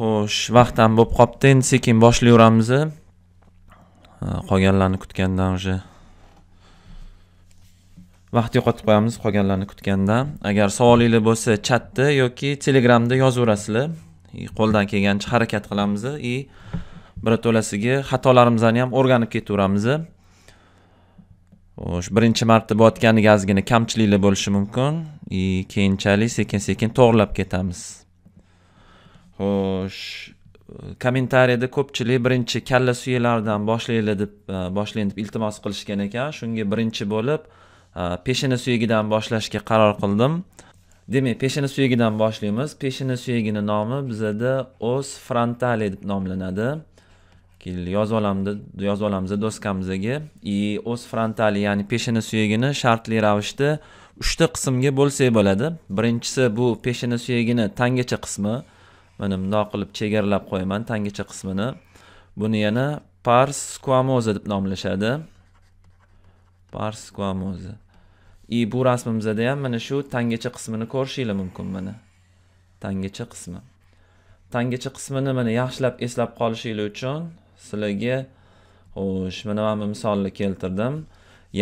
xo'sh vaqt ham bo'lib qolibdi endi sekin boshlayveramiz qolganlarni kutganda уже vaqt yo'qotib qo'yamiz qolganlarni kutganda agar savolinglar bo'lsa chatda yoki telegramda yozaverasizlar qo'ldan kelgancha harakat qilamiz и birato'lasiga xatolarimizni ham o'rganib ketaveramiz xo'sh birinchi marta bo'layotganiga ozgina kamchiliklar bo'lishi mumkin и keyinchalik sekin sekin to'g'irlab ketamiz xo'sh kommentariyada ko'pchilik birinchi kalla suyaklaridan boshlayli deb e, boshlang deb iltimos qilishgan ekan shunga birinchi bo'lib e, peshina suyagidan boshlashga qaror qildim demak peshina suyagidan boshlaymiz peshina suyagini nomi bizada os frontali deb nomlanadi keyin yozib olamiz yozib olamiz doskamizga и os frontali ya'ni peshina suyagini shartli ravishda uchta qismga bo'lsak bo'ladi birinchisi bu peshina suyagini tangacha qismi mana bundoq qilib chegaralab qo'yaman tangacha qismini buni yana pars kuamoza deb nomlashadi pars kuamoza и bu rasmimizda ham mana shu tangacha qismini ko'rishinglar mumkin mana tangacha qismi tangacha qismini mana yaxshilab eslab qolishinglar uchun sizlarga xo'sh mana mana bu misolni keltirdim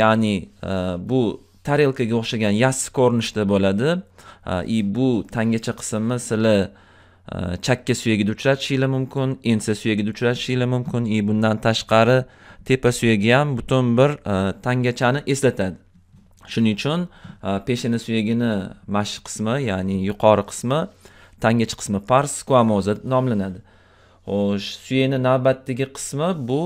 ya'ni e, bu tarelkaga o'xshagan yassi ko'rinishda bo'ladi и e, bu tangacha qismi sizlar chakka suyagida uchratishinglar mumkin ensa suyagida uchratishinglar mumkin и bundan tashqari tepa suyagi ham butun bir e, tangachani eslatadi shuning uchun e, peshona suyagini mashq qismi ya'ni yuqori qismi tangachi qismi pars squamoza nomlanadi xo'sh suyakni navbatdagi qismi bu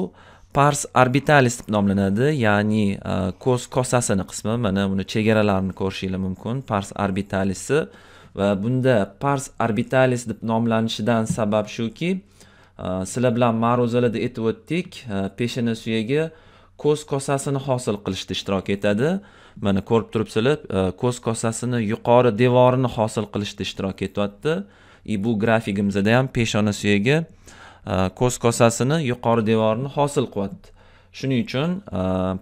pars orbitalis deb nomlanadi ya'ni e, ko'z kosasini qismi mana buni chegaralarini ko'rishinglar mumkin pars orbitalisi uh, va bunda pars orbitalis deb nomlanishidan sabab shuki sizlar bilan ma'ruzalarda aytib o'tdik peshana suyagi ko'z kosasini hosil qilishda ishtirok etadi mana ko'rib turibsizlar ko'z kosasini yuqori devorini hosil qilishda ishtirok etyapti и bu grafigimizda ham peshona suyagi ko'z kosasini yuqori devorini hosil qilyapti shuning uchun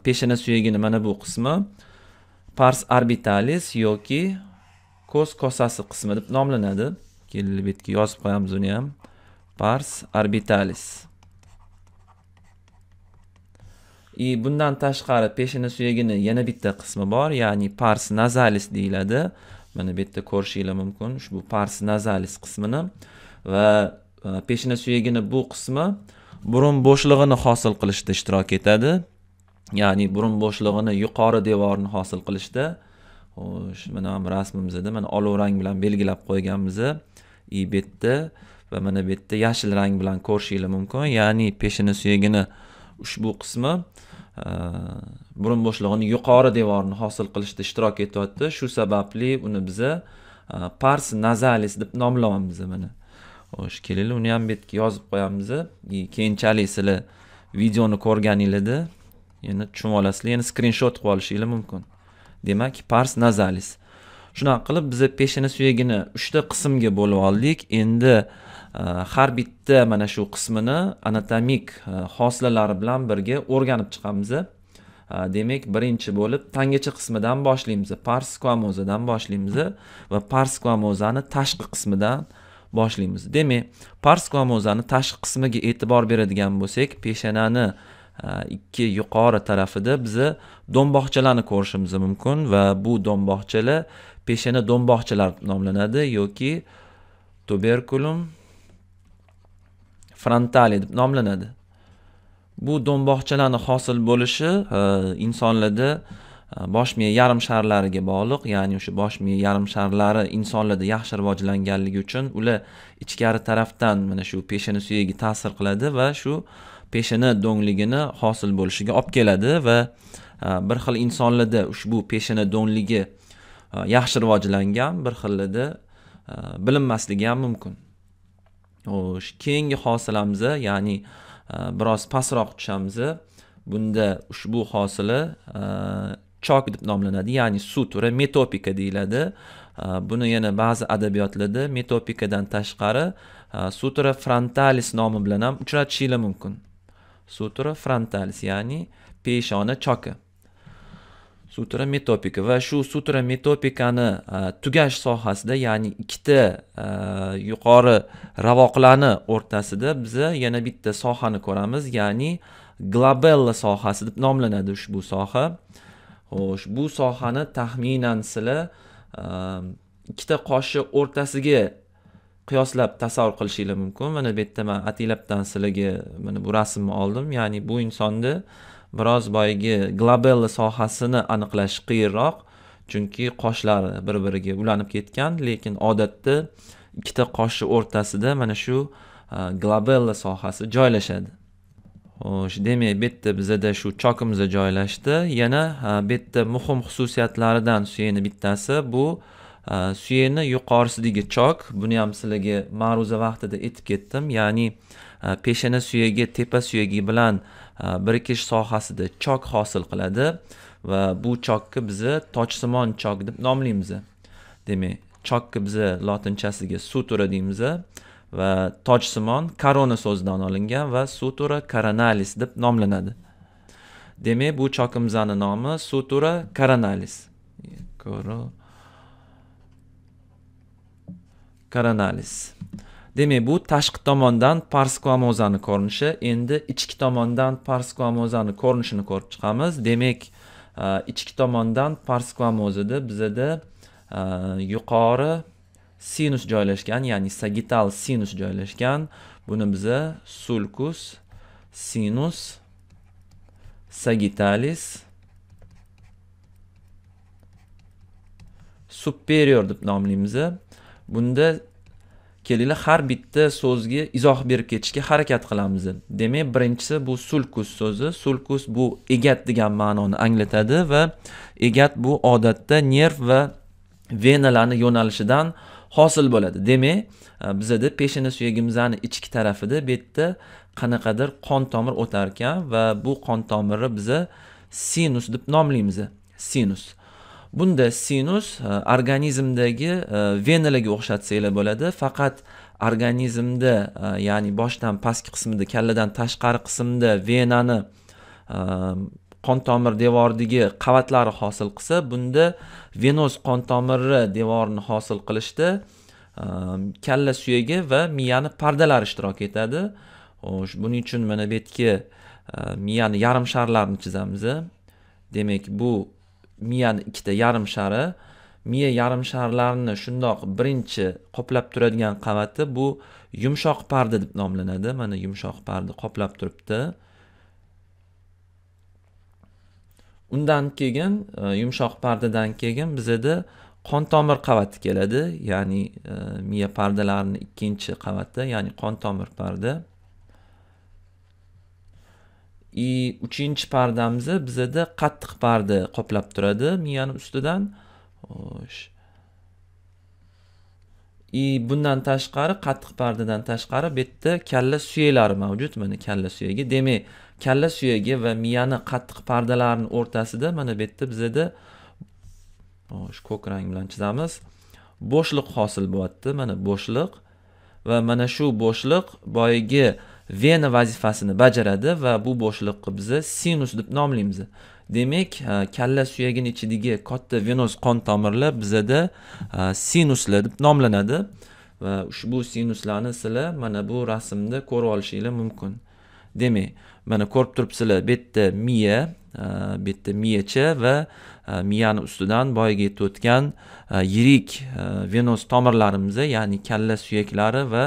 peshona suyagini mana bu qismi pars orbitalis yoki ko'z kosasi qismi deb nomlanadi bu betga yozib qo'yamiz uni ham pars orbitalis и bundan tashqari peshina suyagini yana bitta qismi bor ya'ni pars nazalis deyiladi mana bu yerda ko'rishinglar mumkin ushbu pars nazalis qismini va e, peshina suyagini bu qismi burun bo'shlig'ini hosil qilishda ishtirok etadi ya'ni burun bo'shlig'ini yuqori devorni hosil qilishda xo'sh mana ham rasmimizda mana olov rang bilan belgilab qo'yganmiz i betda va mana bu yerda yashil rang bilan ko'rishinglar mumkin ya'ni peshini suyagini ushbu qismi e, burun bo'shlig'ini yuqori devorini hosil qilishda ishtirok etyapti shu sababli uni biz e, pars nazalis deb nomlaymiz mana xo'sh kelinglar uni ham bu yerga yozib qo'yamiz keyinchalik sizlar videoni ko'rganinglarda yana tushunib olasizlar yana skrinshot qilib olishinglar mumkin demak pars nazalis shunaqa qilib biza peshona suyagini uchta qismga bo'lib oldik endi e, har bitta mana shu qismini anatomik xoslalari e, bilan birga o'rganib chiqamiz e, demak birinchi bo'lib tangacha qismidan boshlaymiz pars skvamozadan boshlaymiz va pars skvamozani tashqi qismidan boshlaymiz demak pars skvamozani tashqi qismiga e'tibor beradigan bo'lsak peshanani Э, ikki yuqori tarafida biza do'mboqchalarni ko'rishimiz mumkin va bu do'mboqchalar peshana do'mboqchalar nomlanadi yoki tuberkulum frontali deb nomlanadi bu do'mboqchalarni hosil bo'lishi e, insonlarda e, bosh miya yarim sharlariga bog'liq ya'ni o'sha bosh miya yarim sharlari insonlarda yaxshi rivojlanganligi uchun ular ichkari tarafdan mana shu peshana suyagi ta'sir qiladi va shu peshana do'ngligini hosil bo'lishiga olib keladi va e, bir xil insonlarda ushbu peshana do'ngligi e, yaxshi rivojlangan bir xillarda e, bilinmasligi ham mumkin xo'sh keyingi hosilamiz ya'ni biroz pastroq tushamiz bunda ushbu hosila chok deb nomlanadi ya'ni suv turi metopika deyiladi buni yana ba'zi adabiyotlarda metopikadan tashqari sutra frontalis nomi bilan ham uchratishinglar mumkin sutra frontalis ya'ni peshona choki sutra metopika va shu sutra metopikani e, tugash sohasida ya'ni ikkita e, yuqori ravoqlarni o'rtasida biza yana bitta sohani ko'ramiz ya'ni glabella sohasi deb nomlanadi ushbu soha xo'sh bu sohani taxminan sizlar e, ikkita qoshi o'rtasiga qiyoslab tasavvur qilishinglar mumkin mana bu yerda man atilabdan sizlarga mana bu rasmni oldim ya'ni bu insonni biroz boyagi globella sohasini aniqlash qiyinroq chunki qoshlari bir biriga ulanib ketgan lekin odatda ikkita qoshi o'rtasida mana shu e, globella sohasi joylashadi xo'sh demak bu yerda bizada shu chokimiz joylashdi yana e, bu yerda muhim xususiyatlaridan yana bittasi bu suyeni yuqorisidagi chok buni ham sizlarga ma'ruza vaqtida aytib ketdim ya'ni peshana suyagi tepa suyagi bilan birikish sohasida chok hosil qiladi va bu chokni biza tochsimon chok deb nomlaymiz demak chokni biza lotinchasiga sutura deymiz va tojsimon korona so'zidan olingan va sutura koronalis deb nomlanadi demak bu chokimizni nomi sutura koronalis koronaliz demak bu tashqi tomondan parskvamozani ko'rinishi endi ichki tomondan parskvamozani ko'rinishini ko'rib chiqamiz demak e, ichki tomondan parskvamozida bizada e, yuqori sinus joylashgan ya'ni sagittal sinus joylashgan buni biza sulkus sinus sagittalis superior deb nomlaymiz bunda kelinglar har bitta so'zga izoh berib ketishga harakat qilamiz demak birinchisi bu sulkus so'zi sulkus bu egat degan ma'noni anglatadi va egat bu odatda nerv va venalarni yo'nalishidan hosil bo'ladi demak e, bizada peshona suyagimizni ichki tarafida bu yerda qanaqadir qon tomir o'tar ekan va bu qon tomirni biza sinus deb nomlaymiz sinus bunda sinus e, organizmdagi e, venalarga o'xshatsanglar bo'ladi faqat organizmda e, ya'ni boshdan pastki qismida kalladan tashqari qismda venani qon tomir devoridagi qavatlari hosil qilsa bunda venoz qon tomiri devorini hosil qilishda kalla suyagi va miyani pardalari ishtirok etadi xo'sh buning uchun mana bu yerga miyani yarim sharlarni chizamiz demak bu miyani ikkita yarim shari miya yarim sharlarini shundoq birinchi qoplab turadigan qavati bu yumshoq parda deb nomlanadi mana yumshoq parda qoplab turibdi undan keyin e, yumshoq pardadan keyin bizada qon tomir qavati keladi ya'ni e, miya pardalarini ikkinchi qavati ya'ni qon tomir parda и uchinchi pardamizni bizada qattiq parda qoplab turadi miyani ustidan xo'sh и bundan tashqari qattiq pardadan tashqari bu yerda kalla suyaklari mavjud mana kalla suyagi demak kalla suyagi va miyani qattiq pardalarini o'rtasida mana bu yerda bizada shu ko'k rang bilan chizamiz bo'shliq hosil bo'lyapti mana bo'shliq va mana shu bo'shliq boyagi vena vazifasini bajaradi va bu bo'shliqni biz sinus deb nomlaymiz demak e, kalla suyagini ichidagi katta venoz qon tomirlar bizada e, sinuslar deb nomlanadi va ushbu sinuslarni sizlar mana bu rasmda ko'rib olishinglar mumkin demak mana ko'rib turibsizlar bu yerda miya e, bu yerda miyacha va miyani ustidan boyagi yetib o'tgan yirik venoz tomirlarimiz ya'ni kalla suyaklari va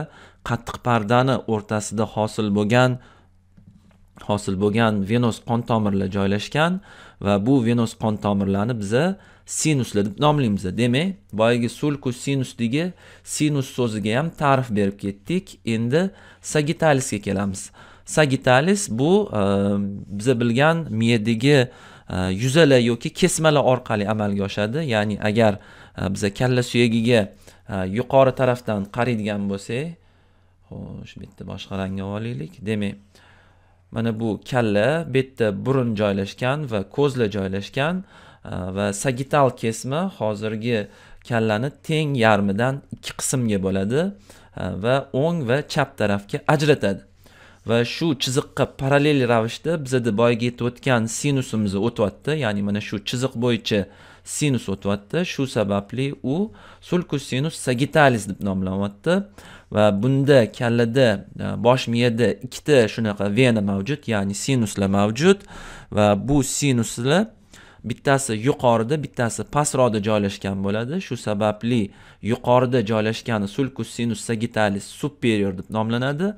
qattiq pardani o'rtasida hosil bo'lgan hosil bo'lgan venos qon tomirlar joylashgan va bu venos qon tomirlarni biza sinuslar deb nomlaymiz demak boyagi sulkus sinusdagi sinus so'ziga ham ta'rif berib ketdik endi sagittalisga kelamiz sagitalis bu e, biza bilgan miyadagi e, yuzalar yoki kesmalar orqali amalga oshadi ya'ni agar e, biza kalla suyagiga e, yuqori tarafdan qaraydigan bo'lsak xo'sh bitta boshqa olib olaylik demak mana bu kalla bu yerda burun joylashgan va ko'zlar joylashgan e, va sagittal kesma hozirgi kallani teng yarmidan ikki qismga bo'ladi e, va o'ng va chap tarafga ajratadi va shu chiziqqa parallel ravishda bizada boyagi yetib o'tgan sinusimiz o'tyapti ya'ni mana shu chiziq bo'yicha sinus o'tyapti shu sababli u sulkus sinus sagittalis deb nomlanyapti va bunda kallada e, bosh miyada ikkita shunaqa vena mavjud ya'ni sinuslar mavjud va bu sinuslar bittasi yuqorida bittasi pastroqda joylashgan bo'ladi shu sababli yuqorida joylashgani sulkus sinus sagittalis superior deb nomlanadi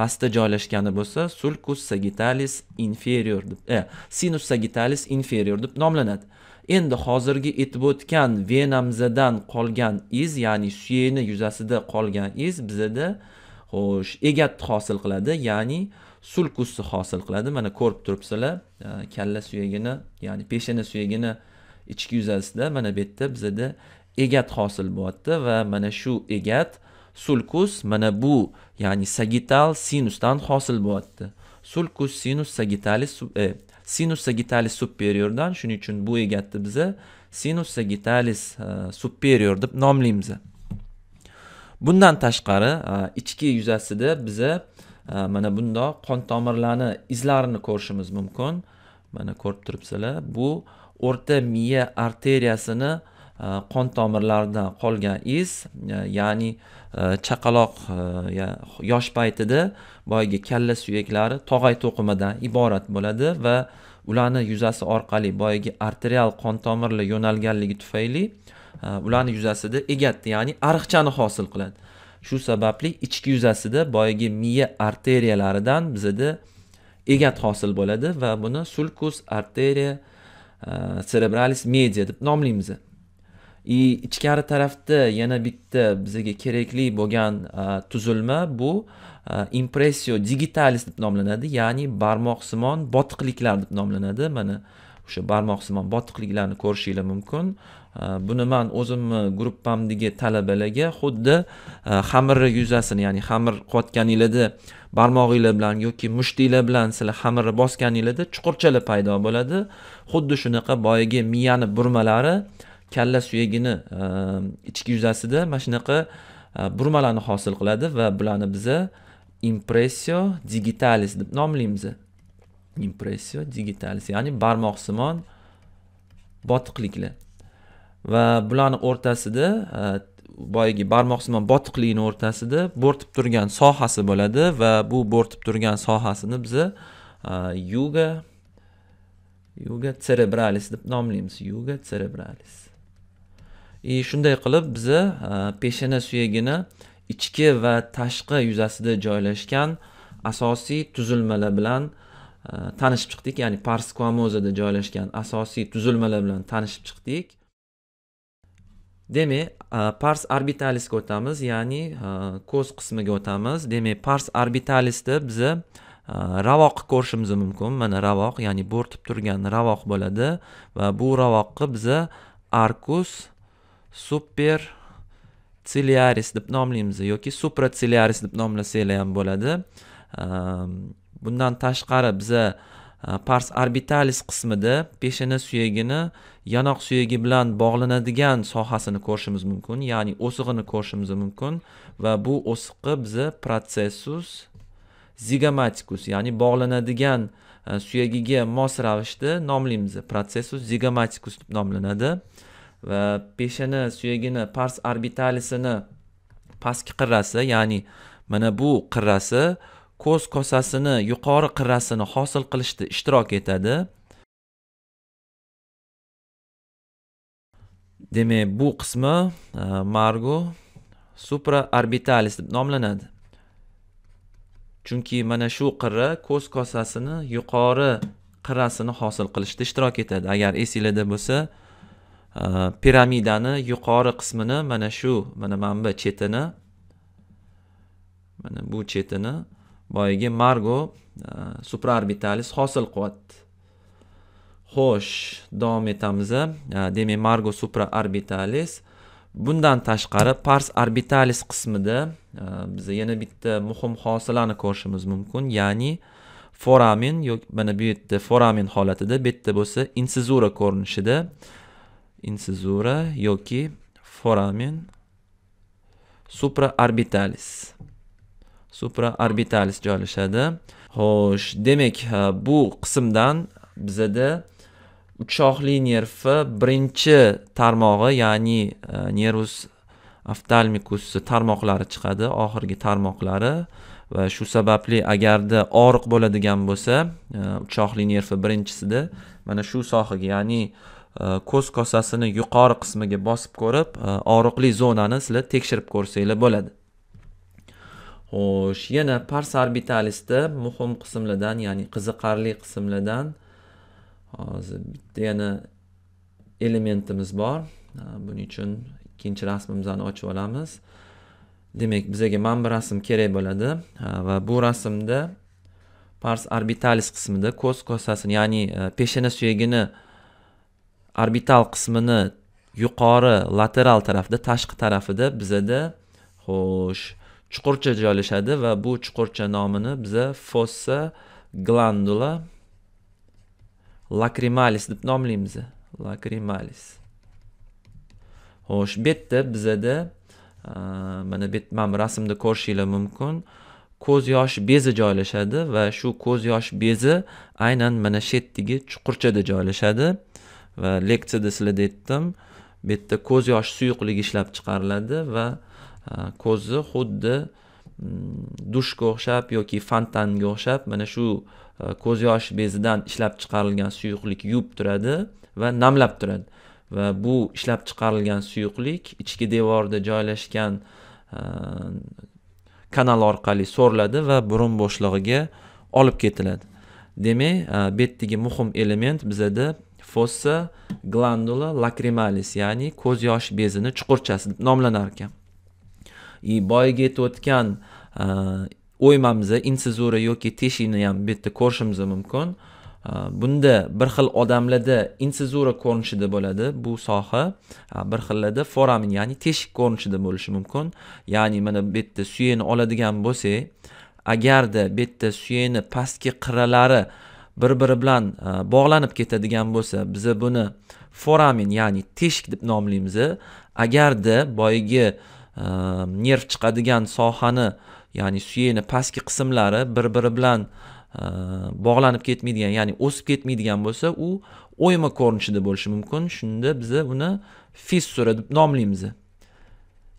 pastda joylashgani bo'lsa sulkus sagittalis inferior deb e, sinus sagittalis inferior deb nomlanadi endi hozirgi etib o'tgan venamzadan qolgan iz ya'ni suyeni yuzasida qolgan iz bizada xo'sh egatni hosil qiladi ya'ni sulkusni hosil qiladi mana ko'rib turibsizlar e, kalla suyagini ya'ni peshana suyagini ichki yuzasida mana bu yerda bizada egat hosil bo'lyapti va mana shu egat sulkus mana bu ya'ni sagittal sinusdan hosil bo'lyapti sulkus sinus sagittalis e, sinus sagittalis superiordan shuning uchun bu egatni biz sinus sagittalis e, superior deb nomlaymiz bundan tashqari e, ichki yuzasida biz e, mana bundoq qon tomirlarni izlarini ko'rishimiz mumkin mana ko'rib turibsizlar bu o'rta miya arteriyasini E, qon tomirlaridan qolgan iz e, ya'ni e, chaqaloq yosh paytida boyagi kalla suyaklari tog'ay to'qimidan iborat bo'ladi va ularni yuzasi orqali boyagi arterial qon tomirlar yo'nalganligi tufayli ularni yuzasida egat ya'ni ariqchani hosil qiladi shu sababli ichki yuzasida boyagi miya arteriyalaridan bizada egat hosil bo'ladi va buni sulkus arteriya cerebralis media deb nomlaymiz и ichkari tarafda yana bitta bizga kerakli bo'lgan tuzilma bu impressio digitalis deb nomlanadi ya'ni barmoqsimon botiqliklar deb nomlanadi mana o'sha barmoqsimon botiqliklarni ko'rishinglar mumkin buni man o'zimni gruppamdagi talabalarga xuddi xamirni yuzasini ya'ni xamir qilayotganinglarda barmog'inglar bilan yoki mushtinglar bilan sizlar xamirni bosganinglarda chuqurchalar paydo bo'ladi xuddi shunaqa boyagi miyani burmalari kalla suyagini ehm, ichki yuzasida mana shunaqa e, burmalarni hosil qiladi va bularni biza impressio digitalis deb nomlaymiz impressio digitalis ya'ni barmoqsimon botiqliklar va bularni o'rtasida e, boyagi barmoqsimon botiqlikni o'rtasida bo'rtib turgan sohasi bo'ladi va bu bo'rtib turgan sohasini biza e, yuga yuga cerebralis deb nomlaymiz yuga cerebralis и shunday qilib biza e, peshana suyagini ichki va tashqi yuzasida joylashgan asosiy tuzilmalar bilan e, tanishib chiqdik ya'ni pars klamozada joylashgan asosiy tuzilmalar bilan tanishib chiqdik demak e, pars orbitalisga o'tamiz ya'ni ko'z qismiga o'tamiz demak pars orbitalisda biza ravoq ko'rishimiz mumkin mana ravoq ya'ni bo'rtib turgan ravoq bo'ladi va bu ravoqqa biza arkus super ciliaris deb nomlaymiz yoki supra ciliaris deb nomlasanglar ham bo'ladi ehm, bundan tashqari biza e, pars orbitalis qismida peshana suyagini yanoq suyagi bilan bog'lanadigan sohasini ko'rishimiz mumkin ya'ni o'sig'ini ko'rishimiz mumkin va bu o'siqqa biza protsessus zigomatikus ya'ni bog'lanadigan e, suyagiga mos ravishda nomlaymiz protsessus zigomatikus deb nomlanadi va peshana suyagini pars orbitalisini pastki qirrasi ya'ni mana bu qirrasi ko'z kosasini yuqori qirrasini hosil qilishda ishtirok etadi demak bu qismi e, margo supra orbitalis deb nomlanadi chunki mana shu qirra ko'z kosasini yuqori qirrasini hosil qilishda ishtirok etadi agar esinglarda bo'lsa piramidani yuqori qismini mana shu mana mana bu chetini mana bu chetini boyagi margo e, supraorbitalis hosil qilyapti xo'sh davom etamiz e, demak margo supraorbitalis bundan tashqari pars orbitalis qismida e, biz yana bitta muhim hosilani ko'rishimiz mumkin ya'ni foramin yoki mana bu yerda foramin holatida bu yerda bo'lsa insizura ko'rinishida insizura yoki foramen supraorbitalis supraorbitalis joylashadi xo'sh demak bu qismdan bizada uchoqli nervi birinchi tarmog'i ya'ni nervus oftalmikus tarmoqlari chiqadi oxirgi tarmoqlari va shu sababli agarda og'riq bo'ladigan bo'lsa uchoqli nervi birinchisida mana shu sohaga ya'ni Э, ko'z kosasini yuqori qismiga bosib ko'rib e, og'riqli zonani sizlar tekshirib ko'rsanglar bo'ladi xo'sh yana pars orbitalisda muhim qismlardan ya'ni qiziqarli qismlardan e, hozir bitta yana elementimiz bor e, buning uchun ikkinchi rasmimizni ochib olamiz demak bizaga mana bu rasm kerak bo'ladi va bu rasmda pars orbitalis qismida ko'z kosasini ya'ni peshana suyagini orbital qismini yuqori lateral tarafda tashqi tarafida bizada xo'sh chuqurcha joylashadi va bu chuqurcha nomini biza fossa glandula lakrimalis deb nomlaymiz lakrimalis xo'sh bu yerda bizada mana bu yerda mana rasmda ko'rishinglar mumkin ko'z yosh bezi joylashadi va shu ko'z yosh bezi aynan mana shu yerdagi chuqurchada joylashadi va leksiyada sizlarga aytdim bu yerda ko'z yoshi suyuqligi ishlab chiqariladi va ko'zni xuddi mm, dushga o'xshab yoki fontanga o'xshab mana shu ko'z yoshi bezidan ishlab chiqarilgan suyuqlik yuvib turadi va namlab turadi va bu ishlab chiqarilgan suyuqlik ichki devorda joylashgan kanal orqali so'riladi va burun bo'shlig'iga olib ketiladi demak bu yerdagi muhim element bizada fossa glandula lacrimalis ya'ni ko'z yosh bezini chuqurchasi deb nomlanar ekan и boyagi aytib o'tgan o'ymamizni insizura yoki teshikni ham bu yerda ko'rishimiz mumkin bunda bir xil odamlarda insizura ko'rinishida bo'ladi bu soha bir xillarda foramin ya'ni teshik ko'rinishida bo'lishi mumkin ya'ni mana bu yerda suyeni oladigan bo'lsak agarda bu yerda suyeni pastki qirralari bir biri bilan e, bog'lanib ketadigan bo'lsa biza buni foramen ya'ni teshik deb nomlaymiz agarda boyagi e, nerv chiqadigan sohani ya'ni suyakni pastki qismlari bir biri bilan e, bog'lanib ketmaydigan ya'ni o'sib ketmaydigan bo'lsa u o'yma ko'rinishida bo'lishi mumkin shunda biza uni fissura deb nomlaymiz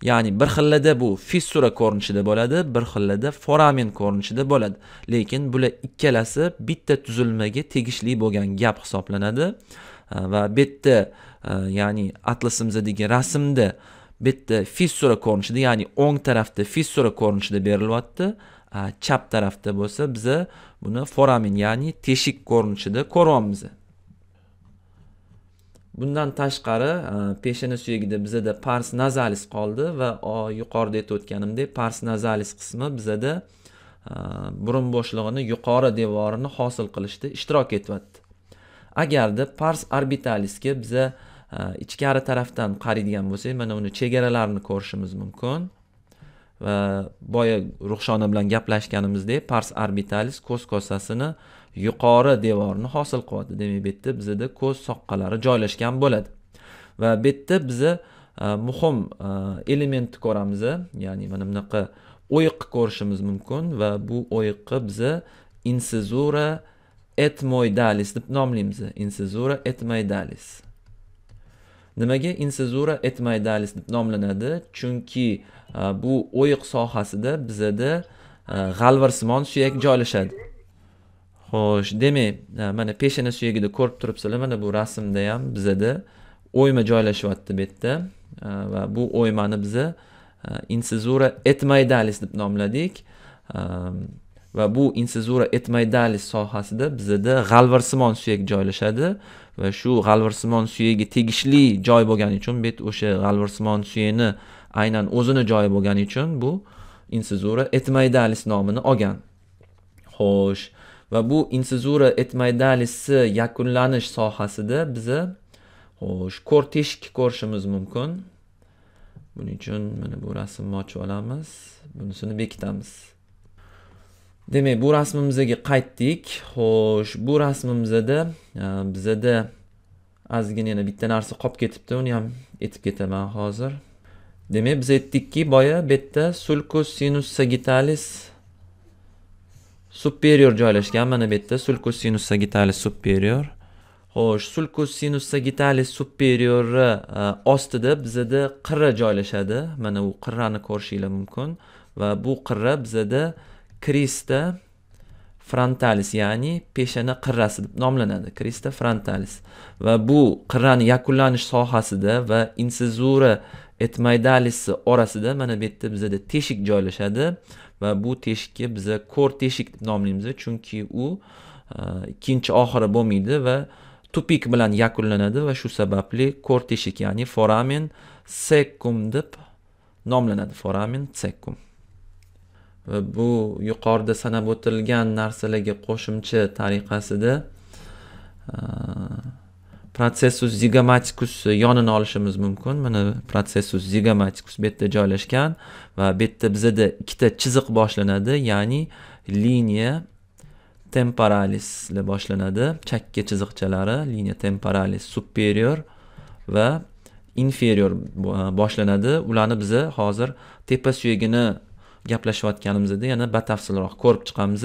ya'ni bir xillada bu fissura ko'rinishida bo'ladi bir xillada foramen ko'rinishida bo'ladi lekin bular ikkalasi bitta tuzilmaga tegishli bo'lgan gap hisoblanadi va bu yerda e, ya'ni atlasimizdagi rasmda bu yerda fissura ko'rinishida ya'ni o'ng tarafda fissura ko'rinishida berilyapti chap tarafda bo'lsa biza buni foramen ya'ni teshik ko'rinishida ko'ryapmiz bundan tashqari e, peshona suyagida bizada pars nazalis qoldi va yuqorida aytib o'tganimdek pars nazalis qismi bizada e, burun bo'shlig'ini yuqori devorini hosil qilishda ishtirok etyapti agarda pars orbitalisga biza e, ichkari tarafdan qaraydigan bo'lsak mana uni chegaralarini ko'rishimiz mumkin va boya ruxshona bilan gaplashganimizdek pars orbitalis ko'z kosasini yuqori devorni hosil qiladi demak bu yerda bizada ko'z soqqalari joylashgan bo'ladi va bu yerda biz e, muhim e, elementni ko'ramiz ya'ni mana bunaqa o'yiqni ko'rishimiz mumkin va bu o'yiqni biz insezura etmoidalis deb nomlaymiz insezura etmoidalis nimaga insezura etmaydalis deb nomlanadi chunki e, bu o'yiq sohasida bizada e, g'alvarsimon suyak joylashadi xo'sh demak e, mana peshana suyagida ko'rib turibsizlar mana bu rasmda ham bizada o'yma joylashyapti bu yerda va bu o'ymani biza insezura etmaydalis deb nomladik va bu insezura etmaydali sohasida bizada g'alvarsimon suyak joylashadi va shu g'alvarsimon suyagi tegishli joy bo'lgani uchun bet o'sha g'alvarsimon suyakni aynan o'zini joyi bo'lgani uchun bu insezura etmaydalis nomini olgan xo'sh va bu insezura etmaydalisi yakunlanish sohasida biza xo'sh ko'r teshikni ko'rishimiz mumkin buning uchun mana bu rasmni ochib olamiz bunisini bekitamiz demak bu rasmimizga qaytdik xo'sh bu rasmimizda e, bizada ozgina yana bitta narsa qolib ketibdi uni ham aytib ketaman hozir demak biz aytdikki boya bu yerda sulkus sinus sagittalis superior joylashgan mana bu yerda sulkus sinus sagittalis superior xo'sh sulkus sinus sagittalis superiori e, ostida bizada qirra joylashadi mana u qirrani ko'rishinglar mumkin va bu qirra bizada krista frontalis ya'ni peshana qirrasi deb nomlanadi krista frontalis va bu qirrani yakunlanish sohasida va insizura etmaydalisi orasida mana bu yerda bizada teshik joylashadi va bu teshikka biza ko'r teshik deb nomlaymiz chunki u e, ikkinchi oxiri bo'lmaydi va tupik bilan yakunlanadi va shu sababli ko'r teshik ya'ni foramen sekum deb nomlanadi foramen sekum bu yuqorida sanab o'tilgan narsalarga qo'shimcha tariqasida e, protsessus zigomatikus yonini olishimiz mumkin mana protsessus zigomatikus bu yerda joylashgan va bu yerda bizada ikkita chiziq boshlanadi ya'ni liniya temporalis boshlanadi chakka chiziqchalari liniya temporalis superior va inferior boshlanadi ularni biza hozir tepa suyagini gaplashayotganimizda yana batafsilroq ko'rib chiqamiz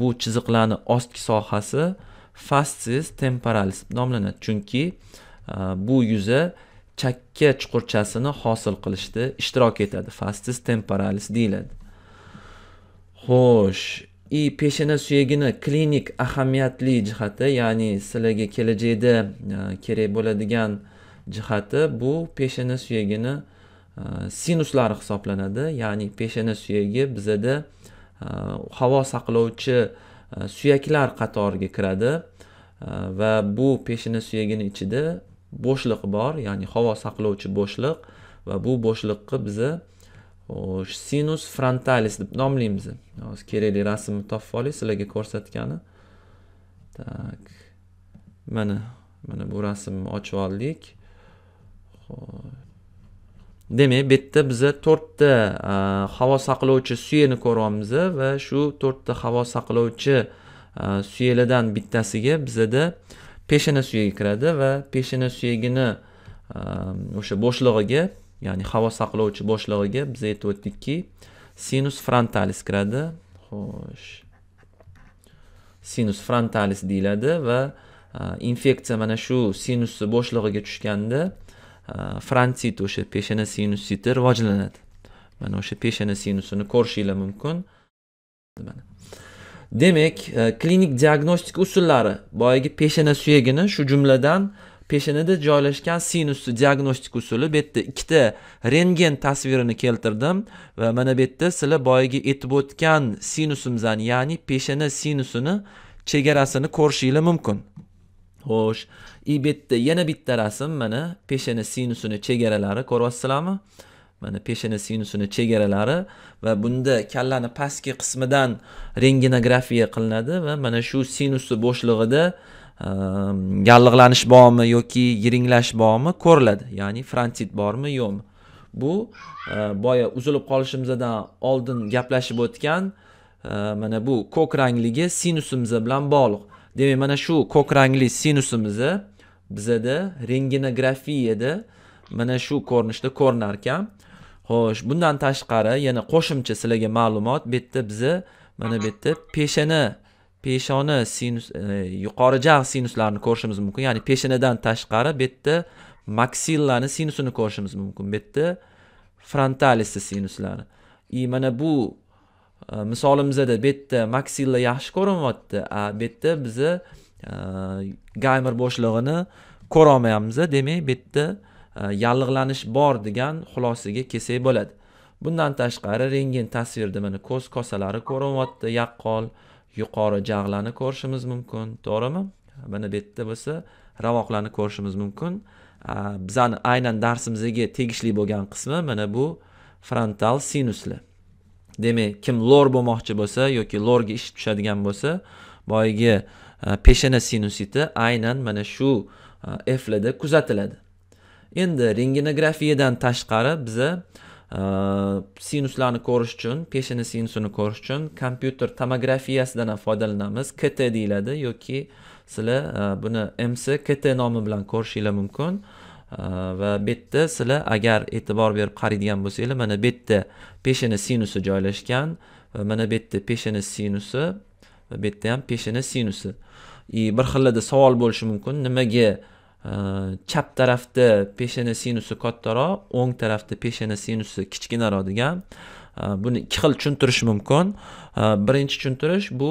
bu chiziqlarni ostki sohasi fastis temporalis nomlanadi chunki bu yuza chakka chuqurchasini hosil qilishda ishtirok etadi fastis temporalis deyiladi xo'sh и peshana suyagini klinik ahamiyatli jihati ya'ni sizlarga kelajakda kerak bo'ladigan jihati bu peshana suyagini Э, sinuslari hisoblanadi ya'ni peshana suyagi bizada э, havo saqlovchi э, suyaklar qatoriga kiradi va bu peshana suyagini ichida bo'shliq bor ya'ni havo saqlovchi bo'shliq va bu bo'shliqqa biza sinus frontalis deb nomlaymiz hozir kerakli rasmni topib olay sizlarga ko'rsatgani так mana mana bu rasmni ochib oldik xo'sh demak bu yerda biza to'rtta havo saqlovchi suyani ko'ryapmiz va shu to'rtta havo saqlovchi suyalidan bittasiga bizada peshina suyagi kiradi va peshina suyagini o'sha bo'shlig'iga ya'ni havo saqlovchi bo'shlig'iga biz aytib o'tdikki sinus frontalis kiradi xo'sh sinus frontalis deyiladi va infeksiya mana shu sinus bo'shlig'iga tushganda frantsit o'sha peshana sinusiti rivojlanadi mana o'sha peshana sinusini ko'rishinglar mumkin mana demak klinik eh, diagnostika usullari boyagi e peshana suyagini shu jumladan peshanada joylashgan sinusni diagnostika usuli bu yerda ikkita rentgen tasvirini keltirdim va eh, mana e bu yerda sizlar boyagi aytib o'tgan sinusimizni ya'ni peshana sinusini chegarasini ko'rishinglar mumkin xo'sh i bitta yana bitta rasm mana peshana sinusini chegaralari ko'ryapsizlarmi mana peshana sinusini chegaralari va bunda kallani pastki qismidan rentgenografiya qilinadi va mana shu sinusi bo'shlig'ida ehm, yallig'lanish bormi yoki yiringlash bormi ko'riladi ya'ni frantit bormi yo'qmi bu e, boya uzilib qolishimizdan oldin gaplashib o'tgan e, mana bu ko'k rangligi sinusimiz bilan bog'liq demak mana shu ko'k rangli sinusimizni bizada rentgenografiyada mana shu ko'rinishda ko'rinar ekan xo'sh bundan tashqari yana qo'shimcha sizlarga ma'lumot bu yerda biza mana bu yerda peshona peshona sinus e, yuqori jag' sinuslarini ko'rishimiz mumkin ya'ni peshonadan tashqari bu yerda maksillani sinusini ko'rishimiz mumkin bu yerda frontalis sinuslari и mana bu Э, misolimizda bu yerda maksilla yaxshi ko'rinyapti a bu yerda biza e, gaymer bo'shlig'ini ko'rolmayapmiz demak bu yerda e, yallig'lanish bor degan xulosaga kelsak bo'ladi bundan tashqari rentgen tasvirida mana ko'z kosalari ko'rinyapti yaqqol yuqori jag'larni ko'rishimiz mumkin to'g'rimi mana bu yerda bo'lsa ravoqlarni ko'rishimiz mumkin bizani aynan darsimizga tegishli bo'lgan qismi mana bu frontal sinuslar demak kim lor bo'lmoqchi bo'lsa yoki lorga ish tushadigan bo'lsa boyagi e, peshana sinusiti aynan mana shu eflada kuzatiladi endi rentgenografiyadan tashqari biza e, sinuslarni ko'rish uchun peshana sinusini ko'rish uchun kompyuter tomografiyasidan ham foydalanamiz kt deyiladi yoki sizlar e, buni ms kt nomi bilan ko'rishinglar mumkin va bu yerda sizlar agar e'tibor berib qaraydigan bo'lsanglar mana bu yerda peshina sinusi joylashgan va mana bu yerda peshina sinusi va bu yerda ham peshina sinusi и bir xillada savol bo'lishi mumkin nimaga e, chap tarafda peshina sinusi kattaroq o'ng tarafda peshina sinusi kichkinaroq degan e, buni ikki xil tushuntirish mumkin e, birinchi tushuntirish bu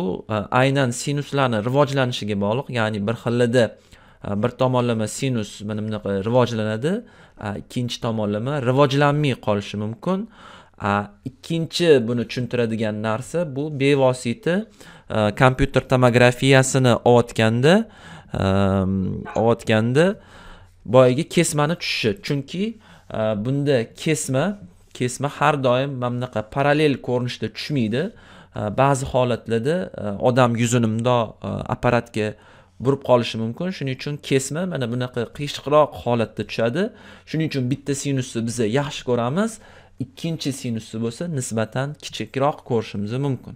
aynan sinuslarni rivojlanishiga bog'liq ya'ni bir xillada E, bir tomonlama sinus mana bunaqa rivojlanadi e, ikkinchi tomonlama rivojlanmay qolishi mumkin e, ikkinchi buni tushuntiradigan narsa bu bevosita kompyuter tomografiyasini olayotganda olayotganda boyagi kesmani tushishi chunki bunda kesma kesma har doim mana bunaqa parallel ko'rinishda tushmaydi ba'zi holatlarda odam yuzini mundoq apparatga burib qolishi mumkin shuning uchun kesma mana bunaqa qiyshiqroq holatda tushadi shuning uchun bitta sinusni biz yaxshi ko'ramiz ikkinchi sinusni bo'lsa nisbatan kichikroq ko'rishimiz mumkin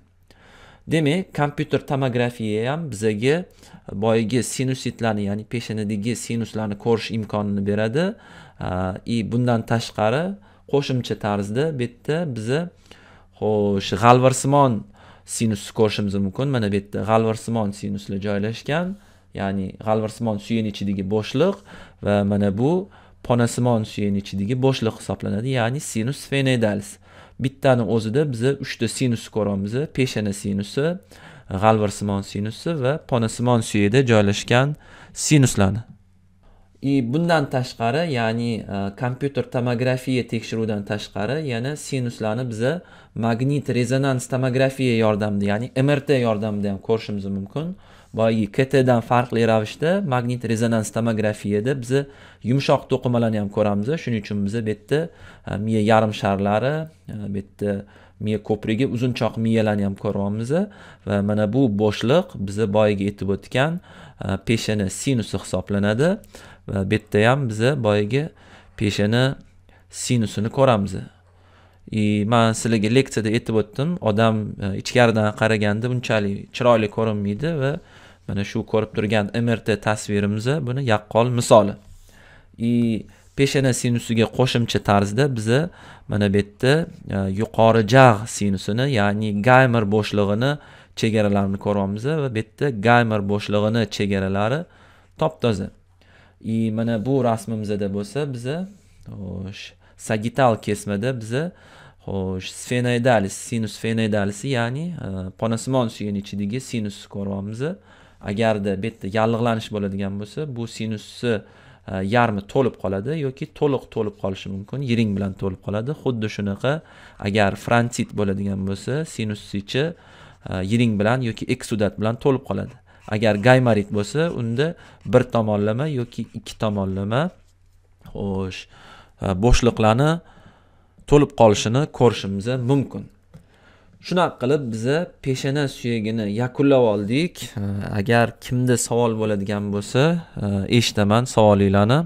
demak kompyuter tomografiya ham bizaga boyagi sinusitlarni ya'ni peshanadagi sinuslarni ko'rish imkonini beradi и bundan tashqari qo'shimcha tarzda bu yerda biza xo'sh g'alvarsimon sinusni ko'rishimiz mumkin mana bu yerda g'alvarsimon sinuslar joylashgan ya'ni g'alvirsimon suyun ichidagi bo'shliq va mana bu ponasimon suyun ichidagi bo'shliq hisoblanadi ya'ni sinus fenedals bittani o'zida biza uchta sinus ko'ramiz peshana sinusi g'alvirsimon sinusi va ponasimon suyeda joylashgan sinuslarni и bundan tashqari ya'ni e, kompyuter tomografiya tekshiruvidan tashqari yana sinuslarni biza magnit rezonans tomografiya yordamida ya'ni mrt yordamida ham ko'rishimiz mumkin boyagi ktdan farqli ravishda magnit rezonans tomografiyada biza yumshoq to'qimalarni ham ko'ramiz shuning uchun biza bu yerda e, miya yarim sharlari e, bu yerda miya ko'prigi uzunchoq miyalarni ham ko'ryapmiz va mana bu bo'shliq biza boyagi aytib o'tgan e, peshani sinusi hisoblanadi va bu yerda ham biza boyagi peshani sinusini ko'ramiz и man sizlarga leksiyada aytib o'tdim odam ichkaridan qaraganda unchalik chiroyli ko'rinmaydi va mana shu ko'rib turgan mrt tasvirimiz buni yaqqol misoli и peshana sinusiga qo'shimcha tarzda biza mana bu yerda e, yuqori jag' sinusini ya'ni gaymer bo'shlig'ini chegaralarini ko'ryapmiz va bu yerda gaymer bo'shlig'ini chegaralari top toza и mana bu rasmimizda bo'lsa biza xo'sh sagittal kesmada biza xo'sh sfenoidalis sinus fenoidalisi ya'ni e, ponasimon suyani ichidagi sinus ko'ryapmiz agarda bu yerda yallig'lanish bo'ladigan bo'lsa bu sinusni e, yarmi to'lib qoladi yoki to'liq to'lib qolishi mumkin yiring bilan to'lib qoladi xuddi shunaqa agar frontit bo'ladigan bo'lsa sinus ichi e, yiring bilan yoki eksudat bilan to'lib qoladi agar gaymarit bo'lsa unda bir tomonlama yoki ikki tomonlama xo'sh e, bo'shliqlarni to'lib qolishini ko'rishimiz mumkin shunaqa qilib biza peshana suyagini yakunlab oldik agar kimda savol bo'ladigan bo'lsa e, eshitaman savolinglarni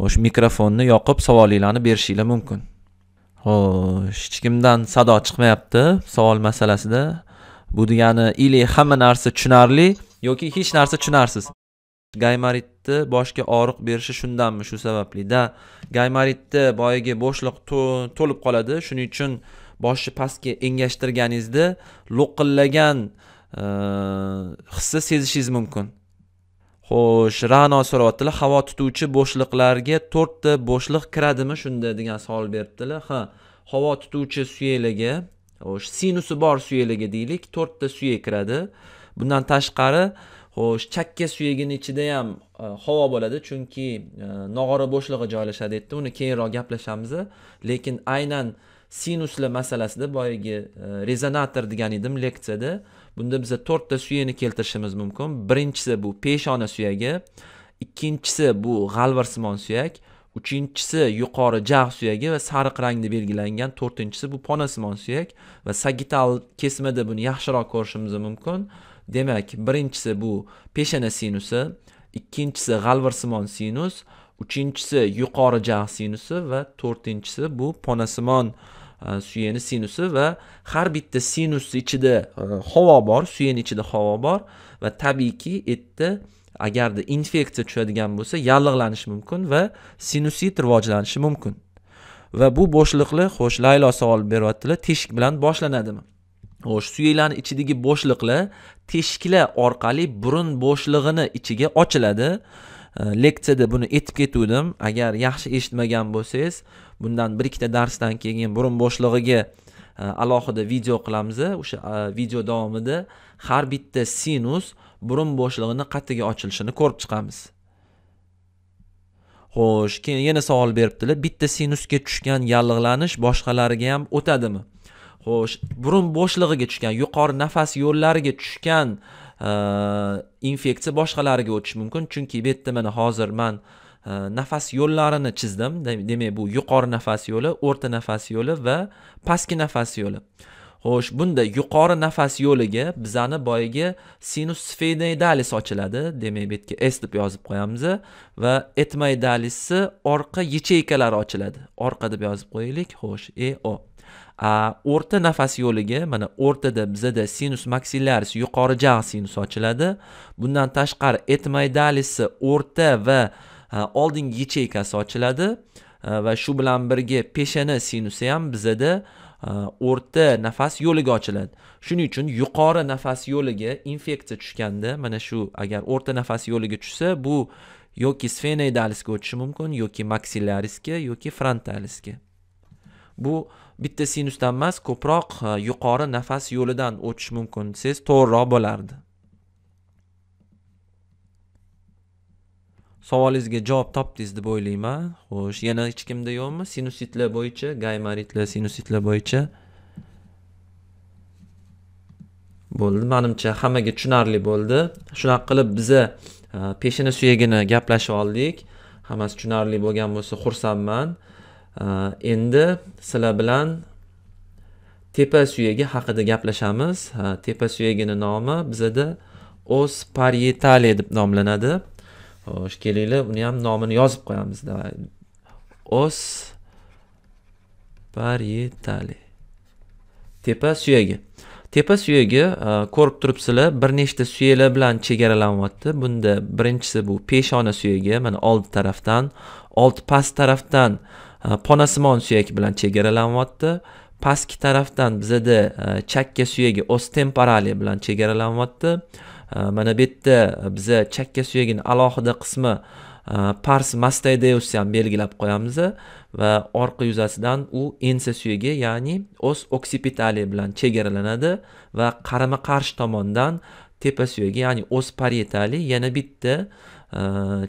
xo'sh mikrofonni yoqib savolinglarni berishinglar mumkin xo'sh hech kimdan sado chiqmayapti savol masalasida bu degani или hamma narsa tushunarli yoki hech narsa tushunarsiz gaymaritni boshga og'riq berishi shundanmi shu sababli da gaymaritni boyagi bo'shliq to'lib qoladi shuning uchun boshni pastga engashtirganingizda lo'qillagan e, hissni sezishingiz mumkin xo'sh rano so'rayaptilar havo tutuvchi bo'shliqlarga to'rtta bo'shliq kiradimi shunda degan savol beribdilar ha havo tutuvchi suyaligi xo'sh sinusi bor suyaligi deylik to'rtta suyak kiradi bundan tashqari xo'sh chakka suyagini ichida ham e, havo bo'ladi chunki e, nog'ora bo'shlig'i joylashadi deydi uni keyinroq gaplashamiz lekin aynan uh, sinuslar masalasida boyagi e, rezonator degan edim leksiyada bunda biza to'rtta suyani keltirishimiz mumkin birinchisi bu peshona suyagi ikkinchisi bu g'alvarsimon suyak uchinchisi yuqori jag' suyagi va sariq rangda belgilangan to'rtinchisi bu ponasimon suyak va sagittal kesimida buni yaxshiroq ko'rishimiz mumkin demak birinchisi bu peshona sinusi ikkinchisi g'alvarsimon sinus uchinchisi yuqori jag' sinusi va to'rtinchisi bu ponasimon E, suyani sinusi va har bitta sinus ichida e, havo bor suyani ichida havo bor va tabiiyki etda agarda infeksiya tushadigan bo'lsa yallig'lanishi mumkin va sinusit rivojlanishi mumkin va bu bo'shliqlar xo'sh laylo savol beryaptilar teshik bilan boshlanadimi xo'sh suyaklarni ichidagi bo'shliqlar teshiklar orqali burun bo'shlig'ini ichiga ochiladi leksiyada buni aytib ketuvdim agar yaxshi eshitmagan bo'lsangiz bundan bir ikkita darsdan keyin burun bo'shlig'iga e, alohida video qilamiz o'sha e, video davomida har bitta sinus burun bo'shlig'ini qayerga ochilishini ko'rib chiqamiz xo'sh keyin yana savol beribdilar bitta sinusga tushgan yallig'lanish boshqalariga ham o'tadimi xo'sh burun bo'shlig'iga tushgan yuqori nafas yo'llariga tushgan uh, Э, infeksiya boshqalariga o'tishi mumkin chunki bu yerda mana hozir man e, nafas yo'llarini chizdim demak bu yuqori nafas yo'li o'rta nafas yo'li va pastki nafas yo'li xo'sh bunda yuqori nafas yo'liga bizani boyagi sinus sfenoidalis ochiladi demak bu yerga s deb yozib qo'yamiz va etmaydalisni orqa yacheykalari ochiladi orqa deb yozib qo'yaylik xo'sh e o a, o'rta nafas yo'liga mana o'rtada bizada sinus maksillaris yuqori jag' sinus ochiladi bundan tashqari etmaydalisi o'rta va e, oldingi yacheykasi ochiladi e, va shu bilan birga peshana sinusi ham bizada e, o'rta nafas yo'liga ochiladi shuning uchun yuqori nafas yo'liga infeksiya tushganda mana shu agar o'rta nafas yo'liga tushsa bu yoki sfenaydalisga o'tishi mumkin yoki maksillarisga yoki frontalisga bu bitta sinusdan emas ko'proq e, yuqori nafas yo'lidan o'tish mumkin desangiz to'g'riroq bo'lardi savolingizga javob topdingiz deb o'ylayman xo'sh yana hech kimda yo'qmi sinusitlar bo'yicha gaymaritlar sinusitlar bo'yicha bo'ldi manimcha hammaga tushunarli bo'ldi shunaqa qilib biza e, peshona suyagini gaplashib oldik hammasi tushunarli bo'lgan bo'lsa xursandman endi sizlar bilan tepa suyagi haqida gaplashamiz tepa suyagini nomi bizada os parietale deb nomlanadi xo'sh kelinglar uni ham nomini yozib qo'yamiz os parietale tepa suyagi tepa suyagi e, ko'rib turibsizlar bir nechta suyaklar bilan chegaralanyapti bunda birinchisi bu peshona suyagi mana old tarafdan old past tarafdan uh, Э, ponasimon suyak bilan chegaralanyapti pastki tarafdan bizada e, chakka suyagi os temporali bilan chegaralanyapti e, mana bu yerda biza chakka suyagini alohida qismi e, pars mastaydeusni ham belgilab qo'yamiz va orqa yuzasidan u ensa suyagi ya'ni os oksipitali bilan chegaralanadi va qarama qarshi tomondan tepa suyagi ya'ni os parietali yana bitta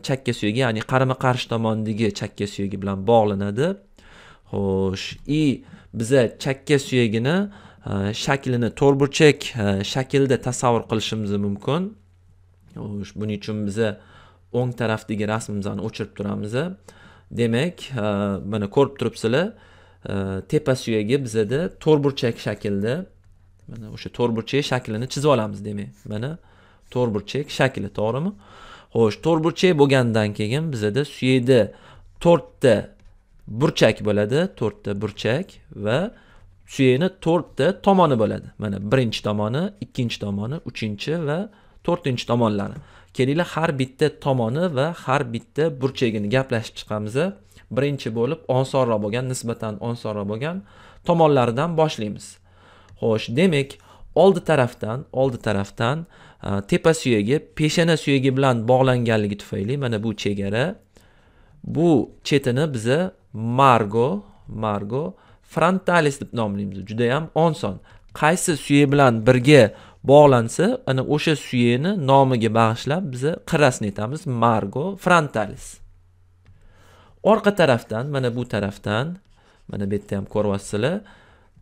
chakka suyagi ya'ni qarama qarshi tomondagi chakka suyagi bilan bog'lanadi xo'sh i biza chakka suyagini e, shaklini to'rtburchak e, shaklda tasavvur qilishimiz mumkin xo'sh buning uchun biza o'ng tarafdagi rasmimizni o'chirib turamiz demak e, mana ko'rib turibsizlar tepa suyagi bizada to'rtburchak shaklda mana o'sha to'rtburchak shaklini chizib olamiz demak mana to'rtburchak shakli to'g'rimi xo'sh burchak bo'lgandan keyin bizada suyakda to'rtta burchak bo'ladi to'rtta burchak va suyakni to'rtta tomoni bo'ladi mana birinchi tomoni ikkinchi tomoni uchinchi va to'rtinchi tomonlari kelinglar har bitta tomoni va har bitta burchagini gaplashib chiqamiz birinchi bo'lib osonroq bo'lgan nisbatan osonroq bo'lgan tomonlaridan boshlaymiz xo'sh demak oldi tarafdan oldi tarafdan Э, tepa suyagi peshana suyagi bilan bog'langanligi tufayli mana bu chegara bu chetini biza margo margo frontalis deb nomlaymiz judayam oson qaysi suya bilan birga bog'lansa ana o'sha suyeni nomiga bag'ishlab biza qirrasini aytamiz margo frontalis orqa tarafdan mana bu tarafdan mana bu yerda ham ko'ryapsizlar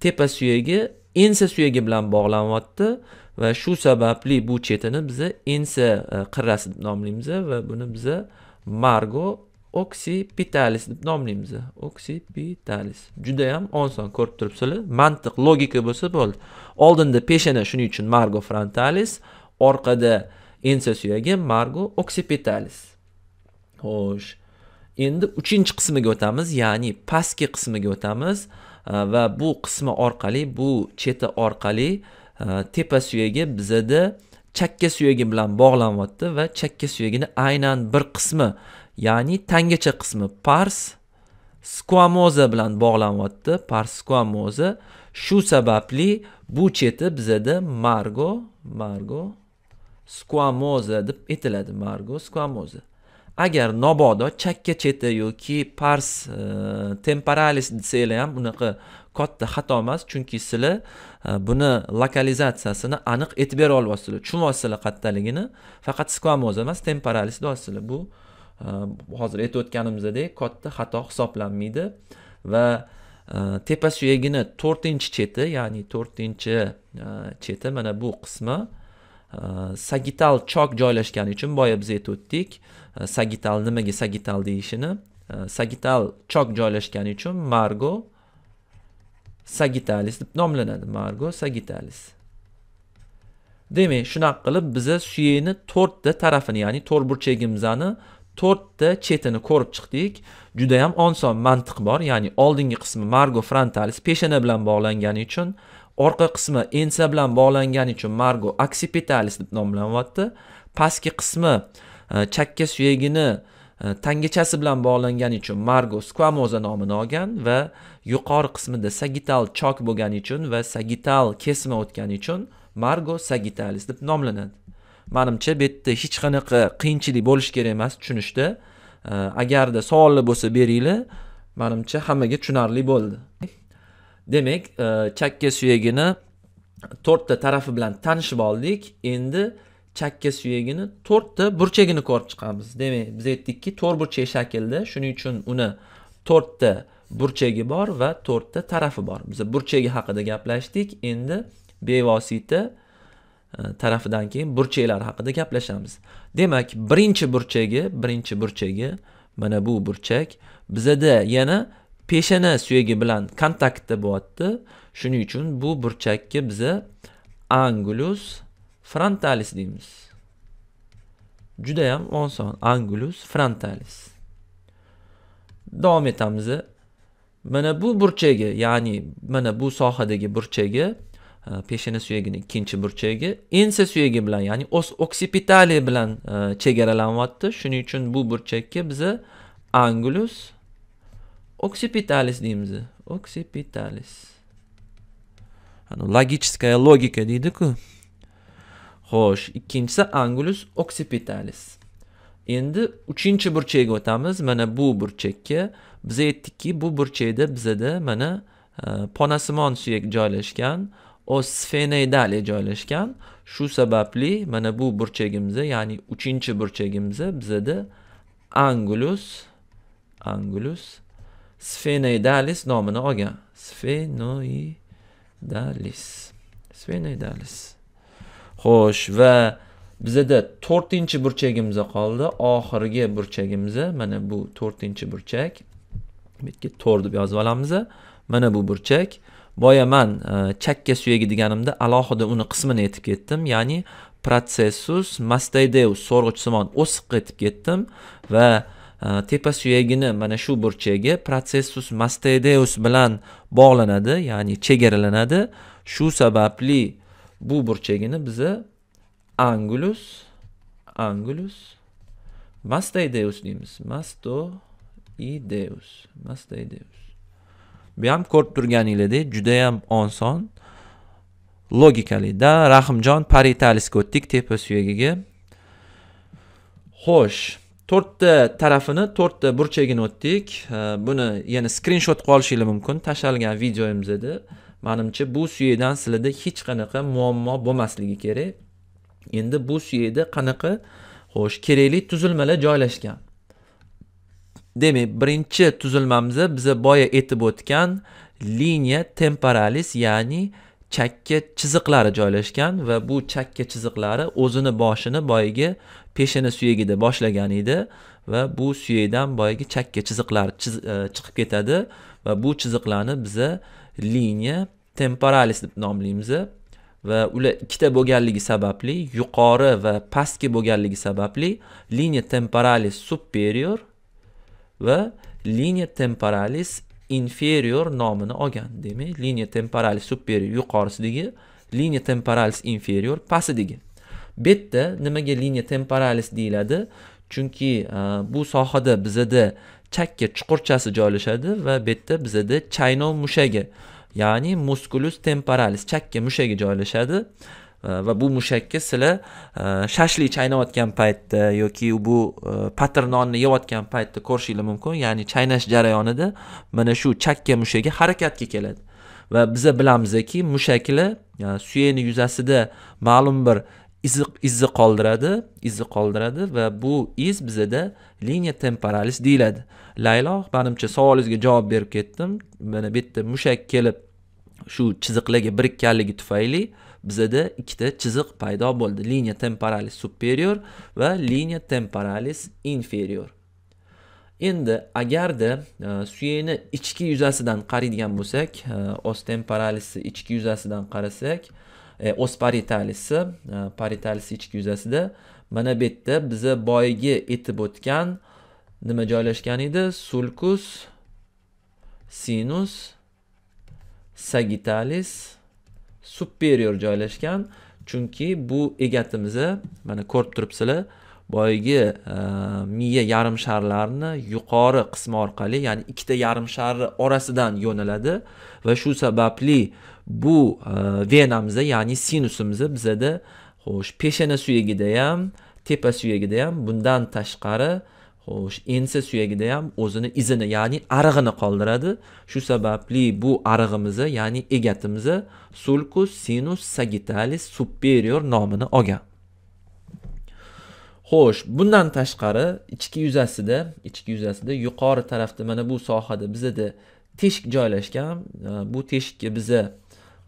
tepa suyagi ensa suyagi bilan bog'lanyapti va shu sababli bu chetini biza ensa e, qirrasi deb nomlaymiz va buni biza margo oksipitalis deb nomlaymiz oksipitalis juda ham oson ko'rib turibsizlar mantiq logika bo'lsa bo'ldi oldinda peshana shuning uchun margo frontalis orqada ensa suyagi margo oksipitalis xo'sh endi uchinchi qismiga o'tamiz ya'ni pastki qismiga o'tamiz e, va bu qismi orqali bu cheti orqali tepa suyagi bizada chakka suyagi bilan bog'lanyapti va chakka suyagini aynan bir qismi ya'ni tangacha qismi pars skuamoza bilan bog'lanyapti pars skuamoza shu sababli bu cheti bizada margo margo skuamoza deb aytiladi margo skuamoza agar nobodo chakka cheti yoki pars e, temporalis desa ham unaqa katta xato emas chunki sizlar e, buni lokalizatsiyasini aniq aytib bera olyapsizlar tushunyapsizlar qattaligini faqat squamoza emas temporalisni olsizlar bu e, hozir aytib o'tganimizdek katta xato hisoblanmaydi va e, tepa suyagini to'rtinchi cheti ya'ni to'rtinchi cheti mana bu qismi sagittal chok joylashgani uchun boya biz aytib o'tdik sagittal nimaga sagittal deyishini sagittal chok joylashgani uchun margo sagittalis deb nomlanadi margo sagittalis demak shunaq qilib biz 4 ta tarafini ya'ni 4 ta chetini ko'rib chiqdik juda ham oson mantiq bor ya'ni oldingi qismi margo frontalis peshana bilan bog'langani uchun orqa qismi ensa bilan bog'langani uchun margo oksipitalis deb nomlanyapti pastki qismi e, chakka suyagini tangachasi bilan bog'langani uchun Margo Squamoza nomini olgan va yuqori qismida sagittal chok bo'lgani uchun va sagittal kesma o'tgani uchun Margo Sagittalis deb nomlanadi. manimcha bu yerda hech qanaqa qiyinchilik bo'lishi kerak emas tushunishda. Agarda savollar bo'lsa beringlar, manimcha hammaga tushunarli bo'ldi. Demak, e, chakka suyagini to'rtta tarafi bilan tanishib oldik. Endi chakka suyagini to'rtta burchagini ko'rib chiqamiz demak biz aytdikki burchak shaklda shuning uchun uni to'rtta burchagi bor va to'rtta tarafi bor biz burchagi haqida gaplashdik endi bevosita e, tarafidan keyin burchaklar haqida gaplashamiz demak birinchi burchagi birinchi burchagi mana bu burchak bizada yana peshana suyagi bilan kontaktda bo'lyapti shuning uchun bu burchakka biza angulus frontalis deymiz ham oson angulus frontalis davom etamiz mana bu burchagi ya'ni mana bu sohadagi burchagi e, peshona suyagini ikkinchi burchagi ensa suyagi bilan ya'ni os oksipitali bilan e, chegaralanyapti shuning uchun bu burchakka biz angulus oksipitalis deymiz oksipitalis logichskaya logika deydi-ku. xo'sh ikkinchisi angulus occipitalis endi uchinchi burchakka o'tamiz mana bu burchakka biz aytdikki bu burchakda bizda mana e, ponasimon suyak joylashgan osfeneydal joylashgan shu sababli mana bu burchagimizda ya'ni uchinchi burchagimizda bizda angulus angulus sfenoidalis nomini olgan sfenoidalis sfenoidalis xo'sh va bizada to'rtinchi burchagimiz qoldi oxirgi burchagimiz mana bu to'rtinchi burchak bu yerga 4 deb yozib olamiz mana bu burchak boya man e, chakka suyagi deganimda alohida uni qismini aytib ketdim ya'ni protsessus so'rg'ich so'rg'ichsimon o'siq etib ketdim va e, tepa suyagini mana shu burchagi protsessus mastoideus bilan bog'lanadi ya'ni chegaralanadi shu sababli bu burchagini biza angulus angulus mastaideus deymiz mastoideus mastaideus bu ham ko'rib juda judayam oson logikalida rahimjon paritalisga o'tdik tepa suyagiga xo'sh to'rtta tarafini to'rtta burchagini o'tdik buni yana skrinshot qilib olishinglar mumkin tashlalgan videomiz edi manimcha bu suyakdan sizlarda hech qanaqa muammo bo'lmasligi kerak endi bu suyakda qanaqa xo'sh kerakli tuzilmalar joylashgan demak birinchi tuzilmamizda biza boya aytib o'tgan liniya temporalis ya'ni chakka chiziqlari joylashgan va bu chakka chiziqlari o'zini boshini boyagi peshana suyagida boshlagan edi va bu suyakdan boyagi chakka chiziqlar e, chiqib ketadi va bu chiziqlarni biza liniya temporalis deb nomlaymiz va ular ikkita bo'lganligi sababli yuqori va pastki bo'lganligi sababli liniya temporalis superior va liniya temporalis inferior nomini olgan demak liniya temporalis superior yuqorisidagi liniya temporalis inferior pastidagi bu yerda nimaga liniya temporalis deyiladi chunki e, bu sohada bizada chakka chuqurchasi joylashadi va bu yerda bizada chayno mushagi ya'ni musculus temporalis chakka mushagi joylashadi va bu mushakka sizlar e, shashlik chaynayotgan paytda yoki bu e, patr nonni yeyotgan paytda ko'rishinglar mumkin ya'ni chaynash jarayonida mana shu chakka mushagi harakatga keladi va biza bilamizki mushaklar e, yani yuzasida ma'lum bir izi izi qoldiradi izi qoldiradi va bu iz bizada liniya temporalis deyiladi laylo manimcha savolingizga javob berib ketdim mana bu yerda mushak kelib shu chiziqlarga birikkanligi tufayli bizada ikkita chiziq paydo bo'ldi liniya temporalis superior va liniya temporalis inferior endi agarda e, suyakni ichki yuzasidan qaraydigan bo'lsak e, os temporalisi ichki yuzasidan qarasak e, os paritalisi paritalisi ichki yuzasida mana bu yerda biza boyagi aytib o'tgan nima joylashgan edi sulkus sinus sagittalis superior joylashgan chunki bu egatimizni mana ko'rib turibsizlar boyagi e, miya yarim sharlarini yuqori qismi orqali ya'ni ikkita yarim sharni orasidan yo'naladi va shu sababli bu e, venamizda ya'ni sinusimizda bizada xo'sh peshana suyagida ham tepa suyagida ham bundan tashqari xo'sh ensa suyagida ham o'zini izini ya'ni arig'ini qoldiradi shu sababli bu arig'imizni ya'ni egatimizni sulkus sinus sagittalis superior nomini olgan xo'sh bundan tashqari ichki yuzasida ichki yuzasida yuqori tarafda mana bu sohada bizada teshik joylashgan bu teshikka biza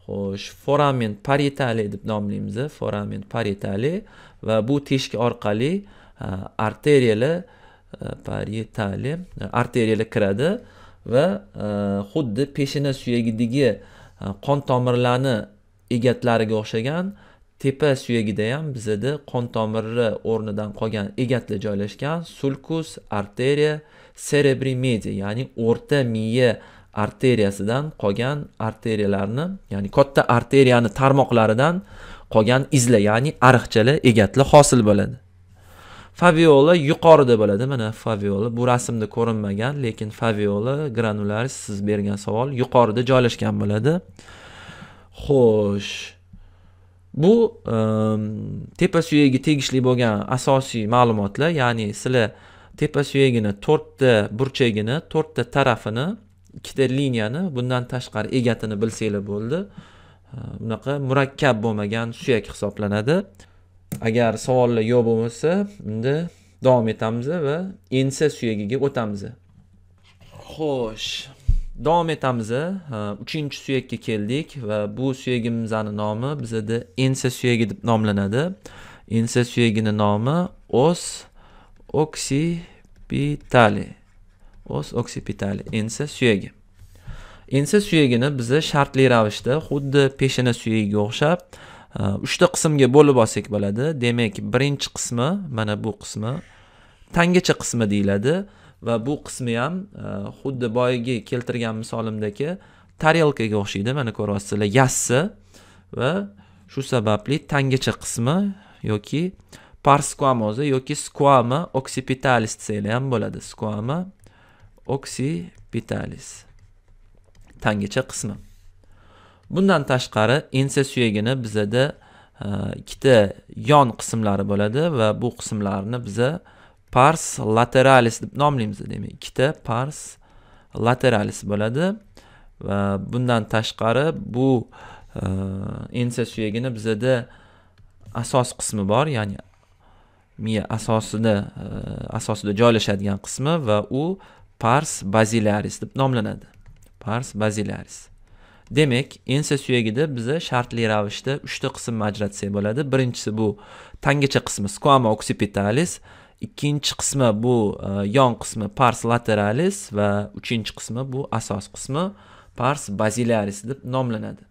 xo'sh foramen paritali deb nomlaymiz foramen paritali va bu teshik orqali arteriyalar parietali э, arteriyaga э, kiradi va э, xuddi peshina suyagidagi qon tomirlarni egatlariga o'xshagan tepa suyagida ham bizada qon tomiri o'rnidan qolgan egatlar joylashgan sulkus arteriya cerebri media ya'ni o'rta miya arteriyasidan qolgan arteriyalarni ya'ni katta arteriyani tarmoqlaridan qolgan izlar ya'ni ariqchalar egatlar hosil bo'ladi faviola yuqorida bo'ladi mana faviola bu rasmda ko'rinmagan lekin faviola granularis siz bergan savol yuqorida joylashgan bo'ladi xo'sh bu ehm, tepa suyagiga tegishli bo'lgan asosiy ma'lumotlar ya'ni sizlar tepa suyagini to'rtta burchagini to'rtta tarafini ikkita liniyani bundan tashqari egatini bilsanglar bo'ldi ehm, bunaqa murakkab bo'lmagan suyak hisoblanadi agar savollar yo'q bo'lmasa unda davom etamiz va ensa suyagiga o'tamiz xo'sh davom etamiz uchinchi suyakka keldik va bu suyagimizni nomi bizada ensa suyagi deb nomlanadi ensa suyagini nomi os oksipitali os oksipitali ensa suyagi ensa suyagini biza shartli ravishda xuddi peshona suyagiga o'xshab uchta qismga bo'lib olsak bo'ladi demak birinchi qismi mana bu qismi tangacha qismi deyiladi va bu qismi ham xuddi boyagi keltirgan misolimdagi tarelkaga o'xshaydi mana ko'ryapsizlar yassi va shu sababli tangacha qismi yoki parsquamoza yoki squama oksipitalis desanglar ham bo'ladi squama oksipitalis tangacha qismi bundan tashqari ensa suyagini bizada e, ikkita yon qismlari bo'ladi va bu qismlarni biza pars lateralis deb nomlaymiz demak ikkita pars lateralis bo'ladi va bundan tashqari bu ensa suyagini bizada asos qismi bor ya'ni miya asosida e, asosida joylashadigan qismi va u pars bazilaris deb nomlanadi pars bazilaris demak ensa suyagida biza shartli ravishda uchta qismni ajratsak bo'ladi birinchisi bu tangacha qismi squama occipitalis ikkinchi qismi bu e, yon qismi pars lateralis va uchinchi qismi bu asos qismi pars bazilaris deb nomlanadi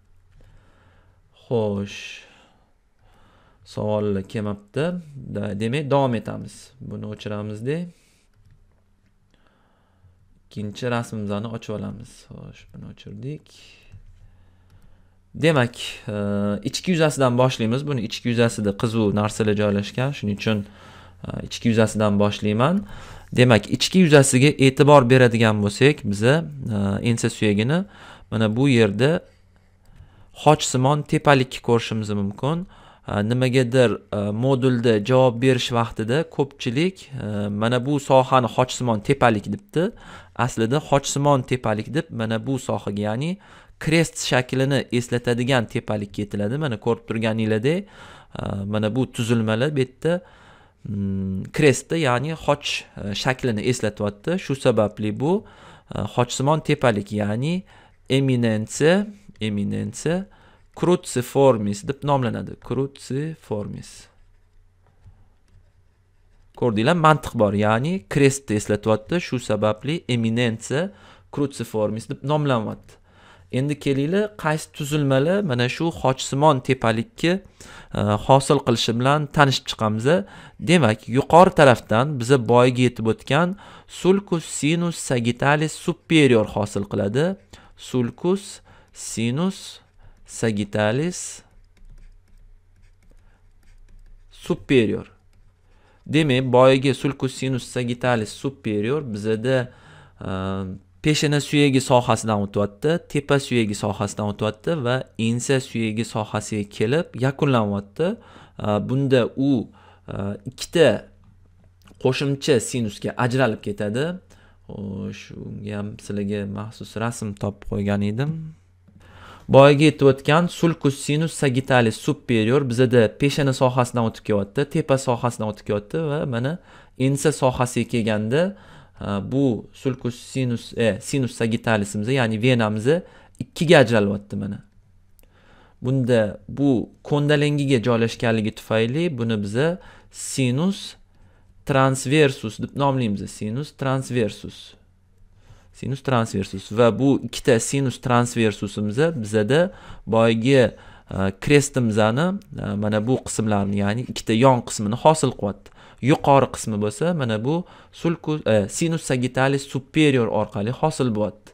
xo'sh savollar kelmabdi demak davom etamiz buni o'chiramizda ikkinchi rasmimizni ochib olamiz xo'sh buni o'chirdik demak e, ichki yuzasidan boshlaymiz buni ichki yuzasida qizuv narsalar joylashgan shuning uchun e, ichki yuzasidan boshlayman demak ichki yuzasiga e'tibor beradigan bo'lsak biza e, ensa suyagini mana bu yerda xochsimon tepalik ko'rishimiz mumkin nimagadir modulda javob berish vaqtida ko'pchilik mana bu sohani xochsimon tepalik debdi aslida xochsimon tepalik deb mana bu sohaga ya'ni krest shaklini eslatadigan tepalik ketiladi mana ko'rib turganinglardek mana bu tuzilmalar bu yerda mm, krestda ya'ni xoch e, shaklini eslatyapti shu sababli bu e, xochsimon tepalik ya'ni eminensi eminensiya krutsiformis deb nomlanadi krutsiformis ko'rdinglar mantiq bor ya'ni krestni eslatyapti shu sababli eminensiya krutsiformis deb nomlanyapti endi kelinglar qaysi tuzilmalar mana shu xochsimon tepalikka e, hosil qilishi bilan tanishib chiqamiz demak yuqori tarafdan biza boyagi yetib o'tgan sulkus sinus sagittalis superior hosil qiladi sulkus sinus sagittalis superior demak boyagi sulkus sinus sagittalis superior bizada e, peshana suyagi sohasidan o'tyapti tepa suyagi sohasidan o'tyapti va ensa suyagi sohasiga kelib yakunlanyapti bunda u ikkita qo'shimcha sinusga ajralib ketadi shunga ham sizlarga maxsus rasm topib qo'ygan edim boyagi aytib o'tgan sulkus sinus sagittalis superior bizada peshana sohasidan o'tib kelyapti tepa sohasidan o'tib kelyapti va mana ensa sohasiga kelganda bu sulkus sinus e, sinus sagittalisimizi ya'ni venamizni ikkiga ajralyapti mana bunda bu kondalengiga joylashganligi tufayli buni biz sinus transversus deb nomlaymiz sinus transversus sinus transversus va bu ikkita sinus transversusimiz bizada boyagi e, krestimizni e, mana bu qismlarni ya'ni ikkita yon qismini hosil qilyapti yuqori qismi bo'lsa mana bu sulkus e, sinus sagittalis superior orqali hosil bo'lyapti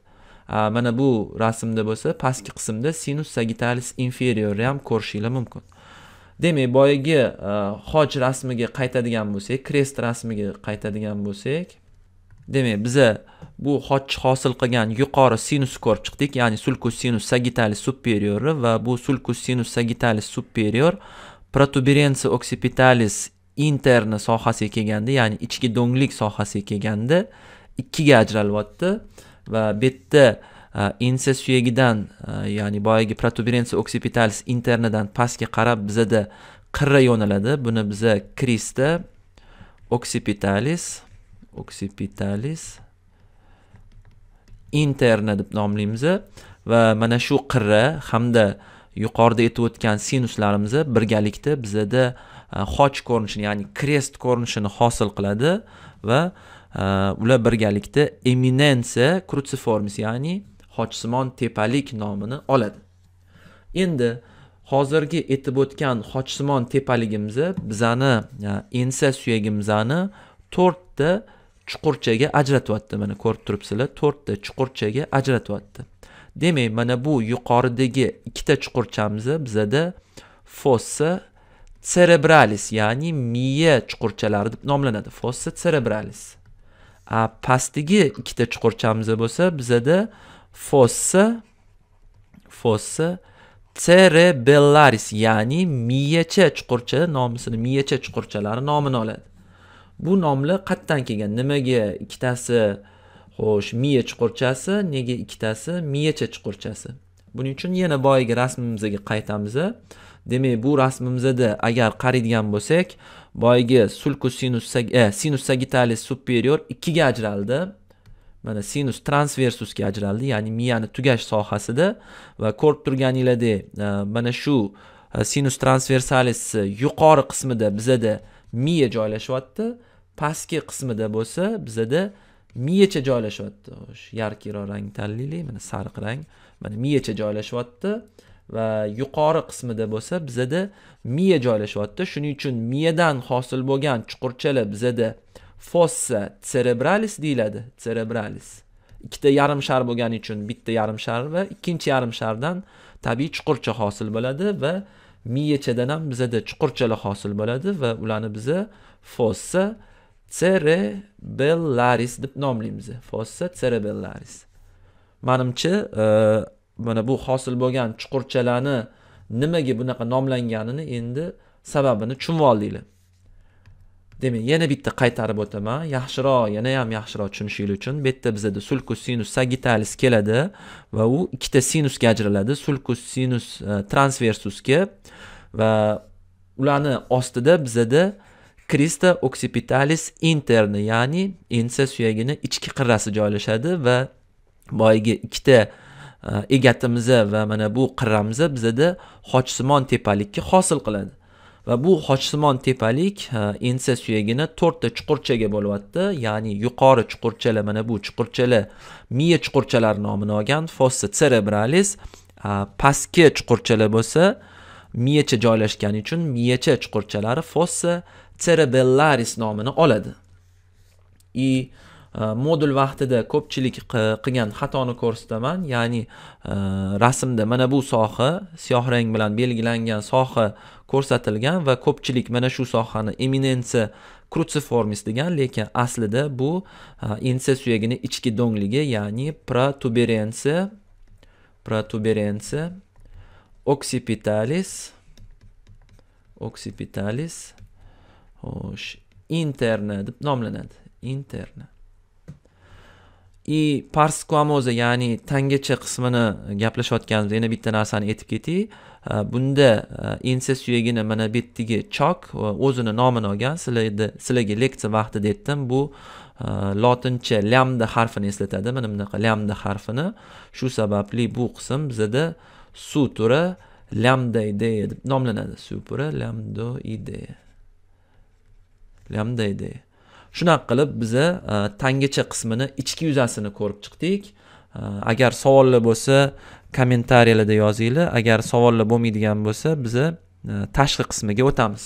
mana bu rasmda bo'lsa pastki qismda sinus sagittalis inferiorni ham ko'rishinglar mumkin demak boyagi e, hoj rasmiga qaytadigan bo'lsak krest rasmiga qaytadigan bo'lsak demak biza bu hoch hosil qilgan yuqori sinus ko'rib chiqdik ya'ni sulkus sinus sagittalis superiori va bu sulkus sinus sagittalis superior protuberensi occipitalis interni sohasiga kelganda ya'ni ichki do'nglik sohasiga kelganda ikkiga ajralyapti va bu yerda insa e, suyagidan e, ya'ni boyagi protuberensi occipitalis internidan pastga qarab bizada qirra yo'naladi buni biza krista occipitalis occipitalis interna deb nomlaymiz va mana shu qirra hamda yuqorida aytib o'tgan sinuslarimiz birgalikda bizada xoch э, ko'rinishini ya'ni krest ko'rinishini hosil qiladi va e, ular birgalikda eminensiya krutsiformis ya'ni xochsimon tepalik nomini oladi endi hozirgi aytib o'tgan xochsimon tepaligimizni bizani e, ensa suyagimizni to'rtta chuqurchaga ajratyapti mana ko'rib turibsizlar to'rtta chuqurchaga ajratyapti demak mana bu yuqoridagi ikkita chuqurchamiz bizada fossa cerebralis ya'ni miya chuqurchalari deb nomlanadi fossa cerebralis a pastdagi ikkita chuqurchamiz bo'lsa bizada fossa fossa cerebellaris ya'ni miyacha chuqurcha nomisini miyacha chuqurchalari nomini oladi bu nomlar qayerdan kelgan nimaga ikkitasi xo'sh miya chuqurchasi nega ikkitasi miyacha chuqurchasi buning uchun yana boyagi rasmimizga qaytamiz demak bu rasmimizda agar qaraydigan bo'lsak boyagi sulku sinus e, sinus sagittalis superior ikkiga ajraldi mana sinus transversusga ajraldi ya'ni miyani tugash sohasida va ko'rib turganinglardek eh, mana shu eh, sinus transversalis yuqori qismida bizada miya joylashyapti pastki qismida bo'lsa bizada miyacha joylashyapti yarkiroq rang tanlaylik mana sariq rang mana miyacha joylashyapti va yuqori qismida bo'lsa bizada miya joylashyapti shuning uchun miyadan hosil bo'lgan chuqurchalar bizada fossa cerebralis deyiladi cerebralis ikkita yarim shar bo'lgani uchun bitta yarim shar va ikkinchi yarim shardan tabiiy chuqurcha hosil bo'ladi va miyachadan ham bizada chuqurchalar hosil bo'ladi va ularni biza fossa cerebellaris deb nomlaymiz fossa cerebellaris manimcha e, mana bu hosil bo'lgan chuqurchalarni nimaga bunaqa nomlanganini endi sababini tushunib oldinglar demak yana bitta qaytarib o'taman yaxshiroq yana ham yaxshiroq tushunishingiz uchun bu yerda bizada sulkus sinus sagitalis keladi va u ikkita sinusga ajraladi sulkus sinus e, transversusga va ularni ostida bizada krista oksipitalis interni ya'ni ensa suyagini ichki qirrasi joylashadi va boyagi ikkita Э, egatimizni va mana bu qirramizni bizada xochsimon tepalikka hosil qiladi va bu xochsimon tepalik e, ensa suyagini to'rtta chuqurchaga bo'lyapti ya'ni yuqori chuqurchalar mana bu chuqurchalar miya chuqurchalari nomini olgan fossa cerebralis e, pastki chuqurchalar bo'lsa miyacha joylashgani uchun miyacha chuqurchalari fossa cerebellaris nomini oladi и modul э, vaqtida ko'pchilik qilgan xatoni ko'rsataman ya'ni э, rasmda mana bu soha siyoh rang bilan belgilangan soha ko'rsatilgan va ko'pchilik mana shu sohani eminensi krutsiformis degan lekin aslida bu ensa suyagini ichki do'ngligi ya'ni protuberensi protuberensi occipitalis occipitalis xo'sh interna deb nomlanadi interna и pars kuamoza ya'ni tangacha qismini gaplashayotganimizda yana bitta narsani aytib ketay bunda ensa suyagini mana bu yerdagi chok e, o'zini nomini olgan sizlarga sizlarga leksiya vaqtida aytdim bu e, lotincha lямda harfini eslatadi mana bunaqa lямda harfini shu sababli bu qism bizada su turi lямda ideya deb nomlanadi su puri lямдо ideya lямda ideya shunaqa qilib biza e, tangacha qismini ichki yuzasini ko'rib chiqdik e, agar savollar bo'lsa kommentariyalarda yozinglar agar savollar bo'lmaydigan bo'lsa biza e, tashqi qismiga o'tamiz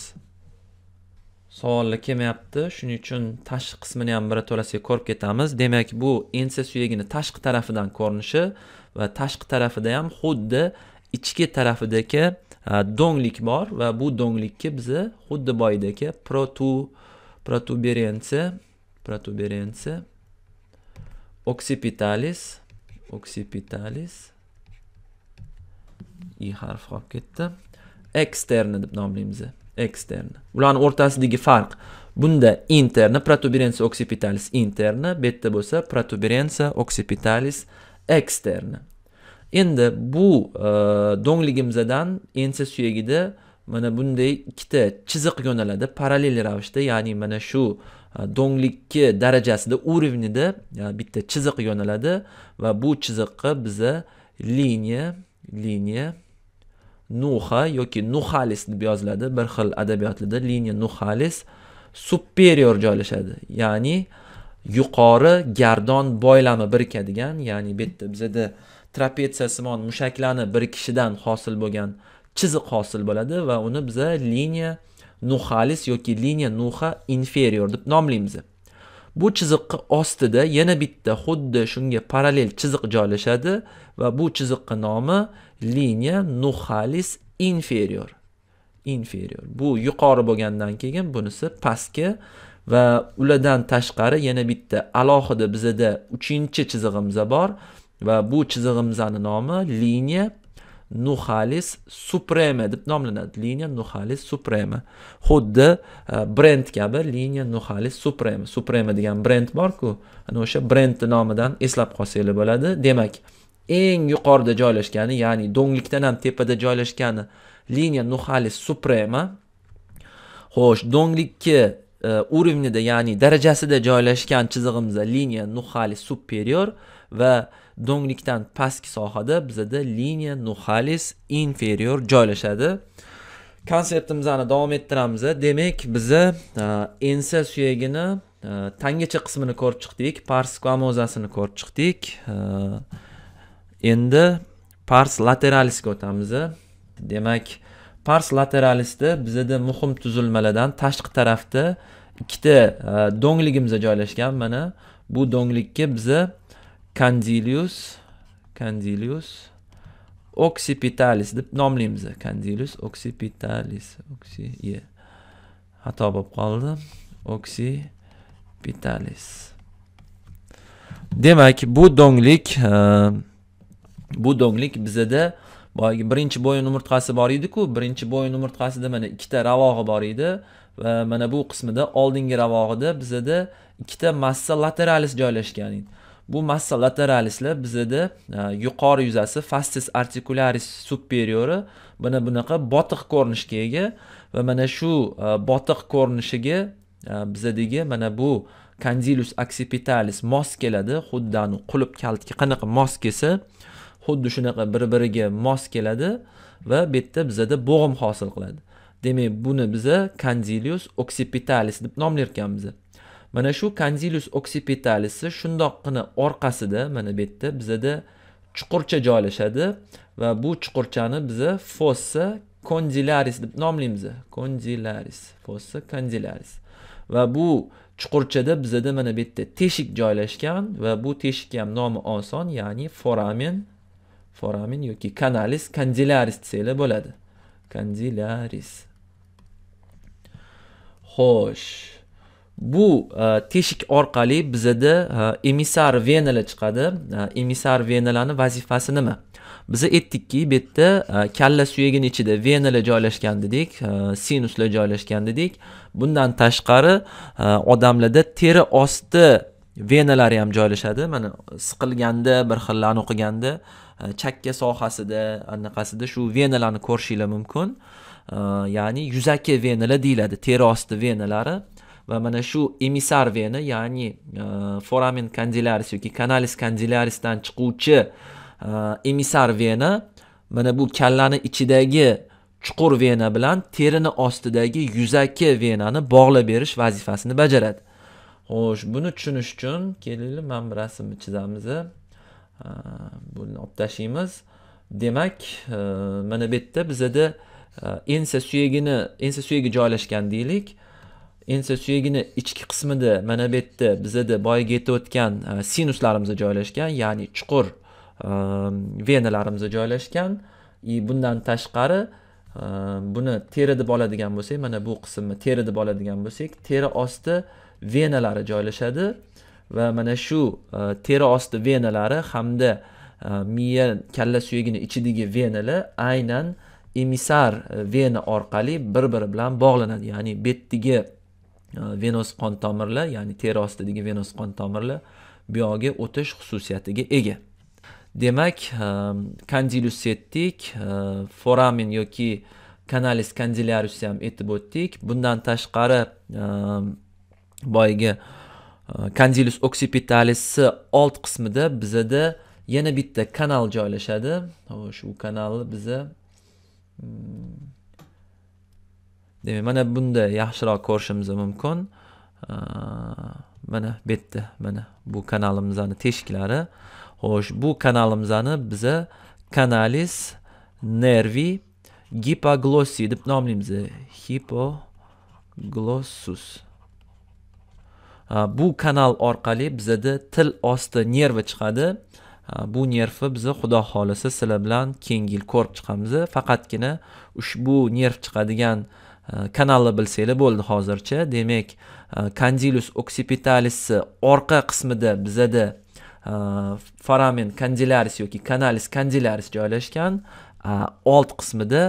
savollar kelmayapti shuning uchun tashqi qismini ham birato'lasiga ko'rib ketamiz demak bu ensa suyagini tashqi tarafidan ko'rinishi va tashqi tarafida ham xuddi ichki tarafidagi do'nglik bor va bu do'nglikka biza xuddi boyidagi protu protuberancia, protuberancia, occipitalis, occipitalis, i harf qolib ketdi. Eksterni deb nomlaymiz. Eksterni. Ularning o'rtasidagi farq. Bunda interni protuberansia occipitalis interni, bu yerda bo'lsa protuberansia occipitalis eksterni. Endi bu e, do'ngligimizdan ensa suyagida mana bunday ikkita chiziq yo'naladi parallel ravishda ya'ni mana shu e, donglikki darajasida уровнida e, bitta chiziq yo'naladi va bu chiziqqa biza liniya liniya nuha yoki nuhalis deb yoziladi bir xil adabiyotlarda liniya nuhalis superior joylashadi ya'ni yuqori gardon boylami birikadigan ya'ni bu yerda bizada trapetsiyasimon mushaklarni birikishidan hosil bo'lgan chiziq hosil bo'ladi va uni biza liniya nuhalis yoki liniya nuha inferior deb nomlaymiz bu chiziqqa ostida yana bitta xuddi shunga parallel chiziq joylashadi va bu chiziqqa nomi liniya nuhalis inferior inferior bu yuqori bo'lgandan keyin bunisi pastki va ulardan tashqari yana bitta alohida bizada uchinchi chizig'imiz bor va bu chizig'imizni nomi liniya nuhalis suprema deb nomlanadi liniya nuhalis suprema xuddi e, brend kabi liniya nuhalis suprema suprema degan brend borku ana o'sha brendni nomidan eslab qolsanglar bo'ladi demak eng yuqorida joylashgani ya'ni do'nglikdan ham tepada joylashgani liniya nuhalis suprema xo'sh do'nglikki e, уровнida ya'ni darajasida joylashgan chizig'imiz liniya nuhalis superior va do'nglikdan pastki sohada bizada liniya nuxalis inferior joylashadi konseptimizni davom ettiramiz demak biza ensa suyagini e, tangacha qismini ko'rib chiqdik pars squamozasini ko'rib chiqdik e, endi pars lateralisga o'tamiz demak pars lateralisda bizada muhim tuzilmalardan tashqi tarafda ikkita e, do'ngligimiz joylashgan mana bu do'nglikka biza Candilius, Candilius, Occipitalis, deb nomlaymiz Candilius Occipitalis, oksi ye xato bo'lib qoldi oksipitalis demak bu do'nglik e, bu do'nglik bizada boyagi birinchi bo'yin umurtqasi bor edi-ku, birinchi bo'yin umurtqasida mana ikkita ravog'i bor edi va mana bu qismida oldingi ravog'ida bizada ikkita massa lateralis joylashgan edi bu massa lateralislar bizada e, yuqori yuzasi fastis articularis superiori mana bunaqa botiq ko'rinishga ega va mana shu e, botiq ko'rinishiga e, bizadagi mana bu kandilus occipitalis mos keladi xuddi qulub kalitga qanaqa mos kelsa xuddi shunaqa bir biriga mos keladi va bu yerda bizada bo'g'im hosil qiladi demak buni biza kandilius occipitalis deb nomlar bize. mana shu kanzilus oksipitalisi shundoqqina orqasida mana bu yerda bizada chuqurcha joylashadi va bu chuqurchani biza fossa kondilaris deb nomlaymiz kondilaris fossa kondilaris va bu chuqurchada bizada mana bu yerda teshik joylashgan va bu teshikka ham nomi oson ya'ni foramen foramen yoki kanalis konzilaris desanglar bo'ladi konzilaris xo'sh bu e, teshik orqali bizada e, emissar venalar chiqadi e, emissar venalarni vazifasi nima biza aytdikki bu yerda kalla suyagini ichida venalar joylashgan dedik sinuslar joylashgan dedik bundan tashqari odamlarda teri osti venalari ham joylashadi mana siqilganda bir xillarni o'qiganda chakka sohasida anaqasida shu venalarni ko'rishinglar mumkin ya'ni yuzaki venalar deyiladi teri osti venalari va mana shu emisar veni ya'ni e, foramen kandilaris yoki kanalis kandilarisdan chiquvchi e, emisar vena mana bu kallani ichidagi chuqur vena bilan terini ostidagi yuzaki venani bog'lab berish vazifasini bajaradi xo'sh buni tushunish uchun kelaylik mana bu rasmni chizamiz e, buni olib tashlaymiz demak mana bu yerda bizada ensa suyagini ensa suyagi joylashgan deylik ensa suyagini ichki qismida mana bu yerda bizada boyagi aytib o'tgan e, sinuslarimizda joylashgan ya'ni chuqur e, venalarimizda joylashgan и bundan tashqari e, buni teri deb oladigan bo'lsak mana bu qismni teri deb oladigan bo'lsak teri osti venalari joylashadi va mana shu teri osti venalari hamda miya kalla suyagini ichidagi venalar aynan emissar vena orqali bir biri bilan bog'lanadi ya'ni bu yerdagi Э, venos qon tomirlar ya'ni teri ostidagi venos qon tomirlar bu yog'ga o'tish xususiyatiga ega demak kandilyusettik e, e, foramen yoki kanalis kandiliarusni ham aytib o'tdik bundan tashqari e, boyagi kandilus oksipitalisni old qismida bizada yana bitta kanal joylashadi shu kanalni biza hmm, demak mana bunda yaxshiroq ko'rishimiz mumkin mana bu yerda mana bu kanalimizni teshiklari xo'sh bu kanalimizni biza kanalis nervi gipoglossi deb nomlaymiz hipoglossus bu kanal orqali bizada til osti nervi chiqadi bu nervni biz xudo xohlasa sizlar bilan keyingi yil ko'rib chiqamiz faqatgina ushbu nerv chiqadigan Э, kanalni bilsanglar bo'ldi hozircha demak kandilus э, oksipitalisni orqa qismida bizada э, foramen kandilaris yoki kanalis kandilaris joylashgan old qismida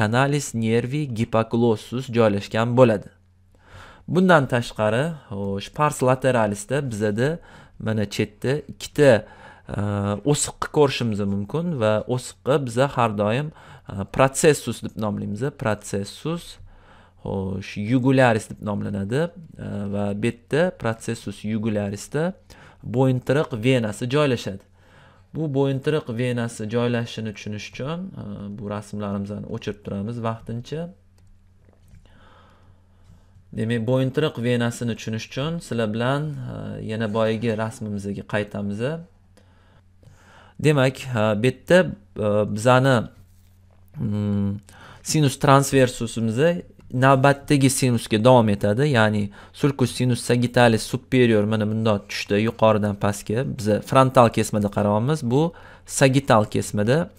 kanalis nervi gipoglossus joylashgan bo'ladi bundan tashqari xo'sh pars lateralisda bizada mana chetda ikkita e, o'siqni ko'rishimiz mumkin va o'siqqa biza har doim e, protsessus deb nomlaymiz protsessus xo'sh yugularis deb nomlanadi e, va bu yerda protsessus yugularisda bo'yintiriq venasi joylashadi bu bo'yintiriq venasi joylashishini tushunish uchun e, bu rasmlarimizni o'chirib turamiz vaqtincha demak bo'yintiriq venasini tushunish uchun sizlar bilan e, yana boyagi rasmimizga qaytamiz demak bu yerda bizani mm, sinus transversusimizni navbatdagi sinusga davom etadi ya'ni sulkus sinus sagittalis superior mana bundoq tushdi yuqoridan pastga biz frontal kesmada qarayapmiz bu sagittal kesmada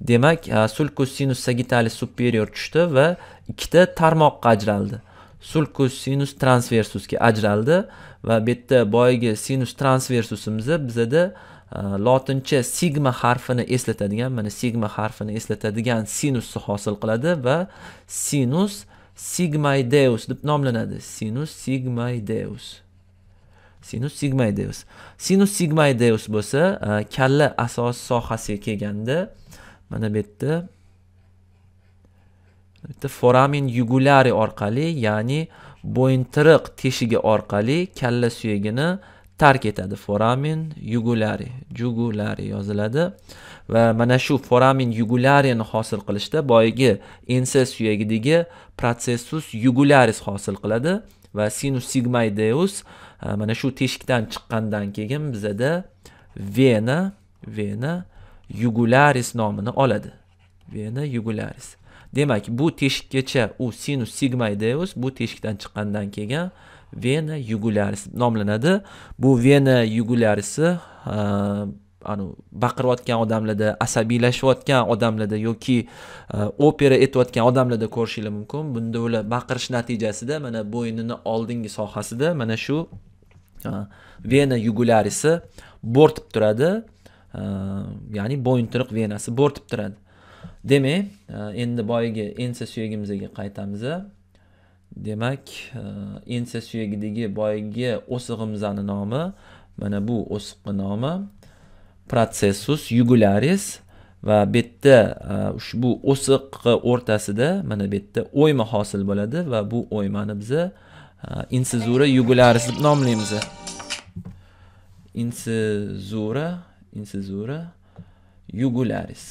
demak sulkus sinus sagittalis superior tushdi va ikkita tarmoqqa ajraldi sulkus sinus transversusga ajraldi va bu yerda boyagi sinus transversusimiz bizada lotincha sigma harfini eslatadigan mana sigma harfini eslatadigan sinusni hosil qiladi va sinus sigma e deus, nomlanadi sinus sigma e deus. sinus sigma e deus. sinus sigma e deus bo'lsa kalla asos sohasiga e kelganda mana bu yerda bitta foramen yugulari orqali ya'ni bo'yintiriq teshigi orqali kalla suyagini tark etadi foramen yugulari jugulari yoziladi va mana shu foramen yugularini hosil qilishda boyagi ensa suyagidagi protsessus yugularis hosil qiladi va sinus sigmoideus mana shu teshikdan chiqqandan keyin bizada vena vena yugularis nomini oladi vena yugularis demak bu teshikgacha u sinus sigmoideus bu teshikdan chiqqandan keyin vena yugularis nomlanadi bu vena yugularisi baqirayotgan odamlarda asabiylashayotgan odamlarda yoki e, opera aytayotgan odamlarda ko'rishinglar mumkin bunda ular baqirish natijasida mana bo'ynini oldingi sohasida mana shu e, vena yugularisi bo'rtib turadi e, ya'ni bo'yintiruq venasi bo'rtib turadi demak endi boyagi ensa suyagimizga qaytamiz demak ensa suyagidagi boyagi o'sig'imizani nomi mana bu o'siqni nomi protsessus yugularis va e, bu yerda ushbu o'siq o'rtasida mana bu yerda o'yma hosil bo'ladi va bu o'ymani biz e, insizura yugularis deb nomlaymiz insizura insizura yugularis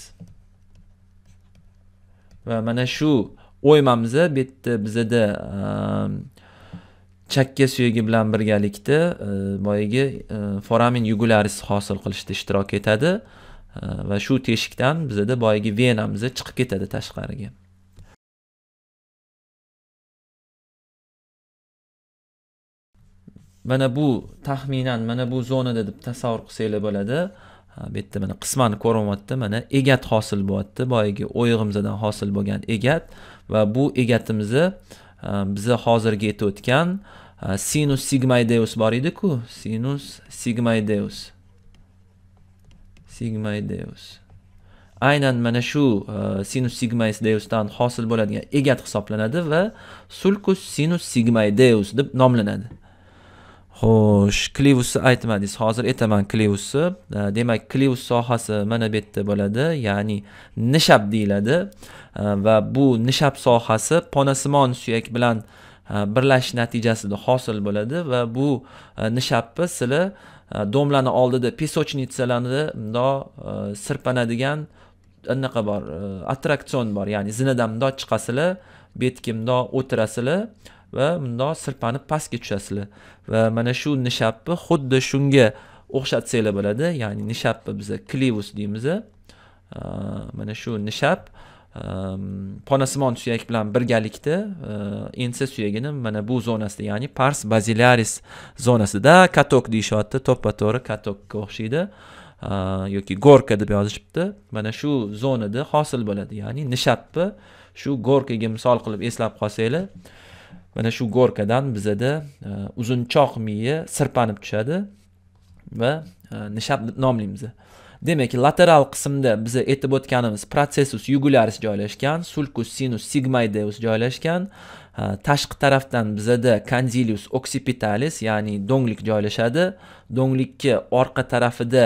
va mana shu o'ymamiz bu yerda bizada e, chakka suyagi bilan birgalikda e, boyagi e, foramin yugularis hosil qilishda ishtirok etadi e, va shu teshikdan bizada boyagi venamiz chiqib ketadi tashqariga mana bu taxminan mana bu zonada deb tasavvur qilsanglar bo'ladi bu yerda mana qisman ko'rinyapti mana egat hosil bo'lyapti boyagi o'yig'imizdan hosil bo'lgan egat va bu egatimizni bizni hozirgi aytayotgan sinus sigma deus bor ediku sinus sigma deus sigma deus aynan mana shu sinus sigma deusdan hosil bo'ladigan egat hisoblanadi va sulkus sinus sigma deus deb nomlanadi xo'sh kliusni aytmadingiz hozir aytaman kliusni demak klius sohasi mana bu yerda bo'ladi ya'ni nishab deyiladi va bu nishab sohasi ponasimon suyak bilan E, birlashish natijasida hosil bo'ladi va bu e, nishabni sizlar e, domlani oldida pesochnitsalarni mundoq sirpanadigan anaqa bor attraksion bor ya'ni zinadan mundoq chiqasizlar betga mundoq o'tirasizlar va mundoq sirpanib pastga tushasizlar va mana shu nishabni xuddi shunga o'xshatsanglar bo'ladi ya'ni nishabni biza klivus deymiz mana shu nishab Ehm, ponasimon suyak bilan birgalikda ensa ehm, suyagini mana bu zonasida ya'ni pars bazilaris zonasida katok deyishyapti to'ppa to'g'ri katokka o'xshaydi ehm, yoki gorka deb yozishibdi mana shu zonada hosil bo'ladi ya'ni nishabni shu gorkaga misol qilib eslab qolsanglar mana shu gorkadan bizada uzunchoq miya sirpanib tushadi va nishab deb nomlaymiz demak lateral qismda biz aytib o'tganimiz protsessus yugularis joylashgan sulkus sinus sigmoideus joylashgan tashqi tarafdan bizada kanzilius occipitalis ya'ni do'nglik joylashadi do'nglikka orqa tarafida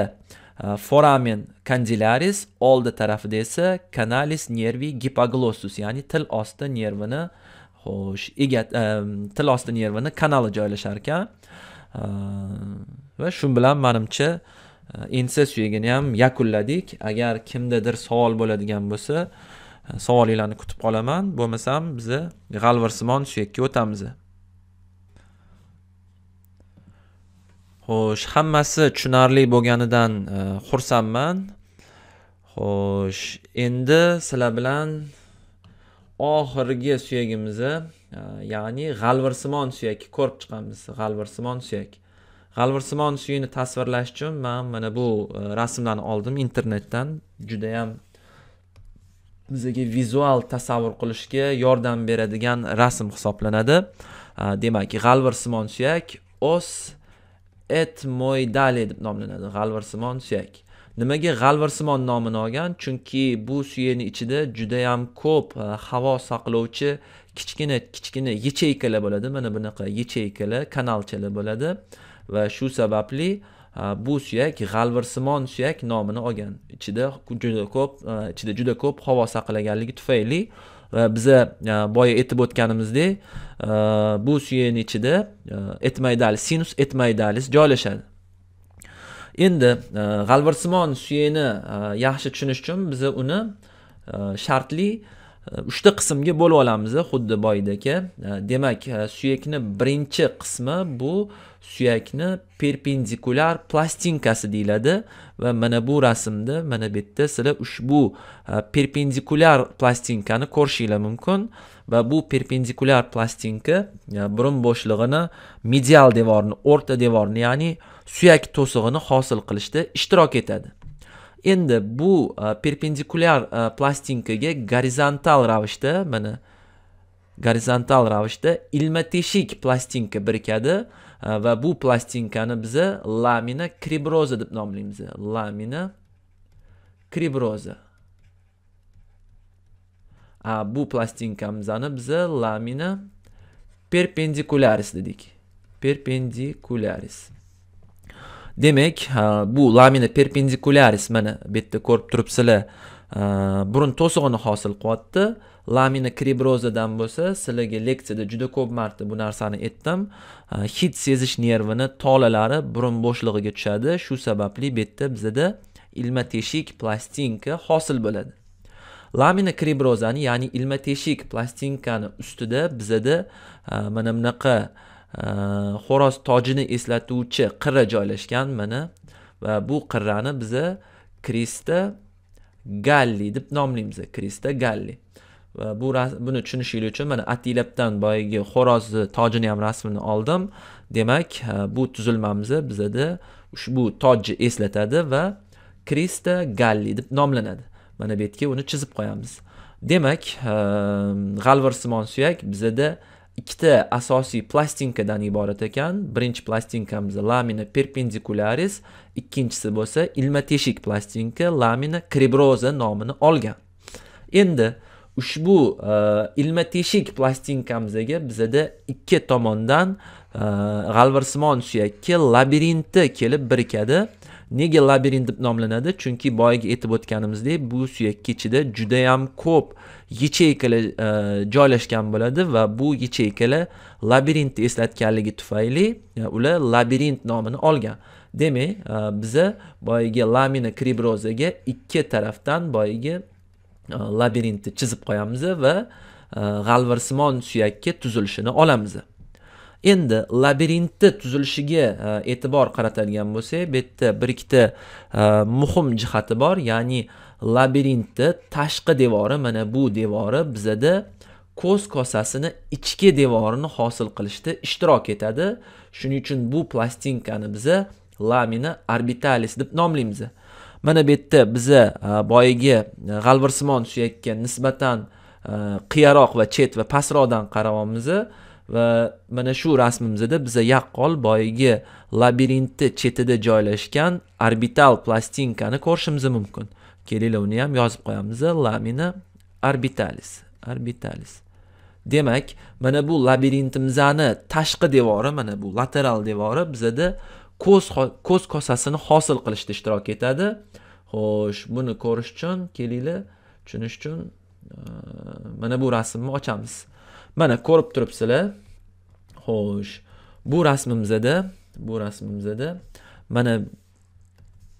foramen kandilaris oldi tarafida esa canalis nervi gipoglossus ya'ni til osti nervini xo'sh egat e, til osti nervini kanali joylashar ekan va shu bilan manimcha ensa э, suyagini ham yakunladik agar kimdadir savol bo'ladigan bo'lsa e, savolinglarni kutib qolaman bo'lmasam biza g'alvarsimon suyakka o'tamiz xo'sh hammasi tushunarli bo'lganidan e, xursandman xo'sh endi sizlar bilan oxirgi suyagimizni e, ya'ni g'alvarsimon suyakni ko'rib chiqamiz g'alvarsimon suyak g'alvirsimon suyni tasvirlash uchun man mana bu e, rasmlarni oldim internetdan judayam bizaga vizual tasavvur qilishga yordam beradigan rasm hisoblanadi e, demak g'alvirsimon suyak os et moydale deb nomlanadi g'alvirsimon suyak nimaga g'alvirsimon nomini olgan chunki bu suyakni ichida judayam ko'p e, havo saqlovchi kichkina kichkina yacheykalar bo'ladi mana bunaqa yacheykalar kanalchalar bo'ladi va shu sababli bu suyak g'alvirsimon suyak nomini olgan ichida juda ko'p ichida juda ko'p havo saqlaganligi tufayli va biza boya aytib o'tganimizdek bu suyakni ichida et sinus etmaydalis joylashadi endi g'alvirsimon suyakni yaxshi tushunish uchun biza uni shartli uchta qismga bo'lib olamiz xuddi boyda aka e, demak e, suyakni birinchi qismi bu suyakni perpendikulyar plastinkasi deyiladi va mana bu rasmda mana bu yerda sizlar ushbu e, perpendikulyar plastinkani ko'rishinglar mumkin va bu perpendikulyar plastinka burun bo'shlig'ini medial devorni o'rta devorni ya'ni suyak to'sig'ini hosil qilishda ishtirok etadi endi bu e, perpendikulyar e, plastinkaga gorizontal ravishda mana gorizontal ravishda ilma teshik plastinka birikadi e, va bu plastinkani biz lamina kribroza deb nomlaymiz lamina kribroza a, bu plastinkamizni biz lamina perpendikularis dedik perpendikularis demak bu lamina perpendikularis mana bu yerda ko'rib turibsizlar burun to'sig'ini hosil qilyapti lamina kribrozadan bo'lsa sizlarga leksiyada juda ko'p marta bu narsani aytdim hid sezish nervini tolalari burun bo'shlig'iga tushadi shu sababli bu yerda bizada ilma teshik plastinka hosil bo'ladi lamina kribrozani ya'ni ilma teshik plastinkani ustida bizada mana bunaqa xo'roz tojini eslatuvchi qirra joylashgan mana va bu qirrani biza krista galli deb nomlaymiz krista galli va bu buni tushunishingiz uchun mana atilabdan boyagi xo'rozni tojini ham rasmini oldim demak bu tuzilmamiz bizada ushbu tojni eslatadi va krista galli deb nomlanadi mana bu yerga uni chizib qo'yamiz demak g'alvirsimon suyak bizada ikkita asosiy plastinkadan iborat ekan birinchi plastinkamiz lamina perpendikularis ikkinchisi bo'lsa ilma teshik plastinka lamina kribroza nomini olgan endi ushbu e, ilma teshik plastinkamizga bizada ikki tomondan e, g'alvarsimon suyakka labirinti kelib birikadi nega labirint deb nomlanadi chunki boyagi aytib o'tganimizdek bu suyak kechida judayam ko'p yacheykalar e, joylashgan bo'ladi va bu yacheykalar labirintni eslatganligi tufayli e, ular labirint nomini olgan demak e, biza boyagi lamina kribrozaga ikki tarafdan boyagi labirintni chizib qo'yamiz va g'alvarsimon suyakka tuzilishini olamiz endi labirintni tuzilishiga e, e'tibor qaratadigan bo'lsak bu yerda bir ikkita e, muhim jihati bor ya'ni labirintni tashqi devori mana bu devori bizada ko'z kosasini ichki devorini hosil qilishda ishtirok etadi shuning uchun bu plastinkani biza lamina orbitalis deb nomlaymiz mana bu yerda biza e, boyagi g'alvirsimon suyakka nisbatan qiyaroq va chet va pastroqdan qarayapmiz va mana shu rasmimizda biza yaqqol boyagi labirintni chetida joylashgan orbital plastinkani ko'rishimiz mumkin kelinglar uni ham yozib qo'yamiz lamina orbitalis orbitalis demak mana bu labirintimizni tashqi devori mana bu lateral devori bizada ko'z ko'z kosasini hosil qilishda ishtirok etadi xo'sh buni ko'rish uchun kelinglar tushunish uchun mana bu rasmni ochamiz mana ko'rib turibsizlar xo'sh bu rasmimizda bu rasmimizda mana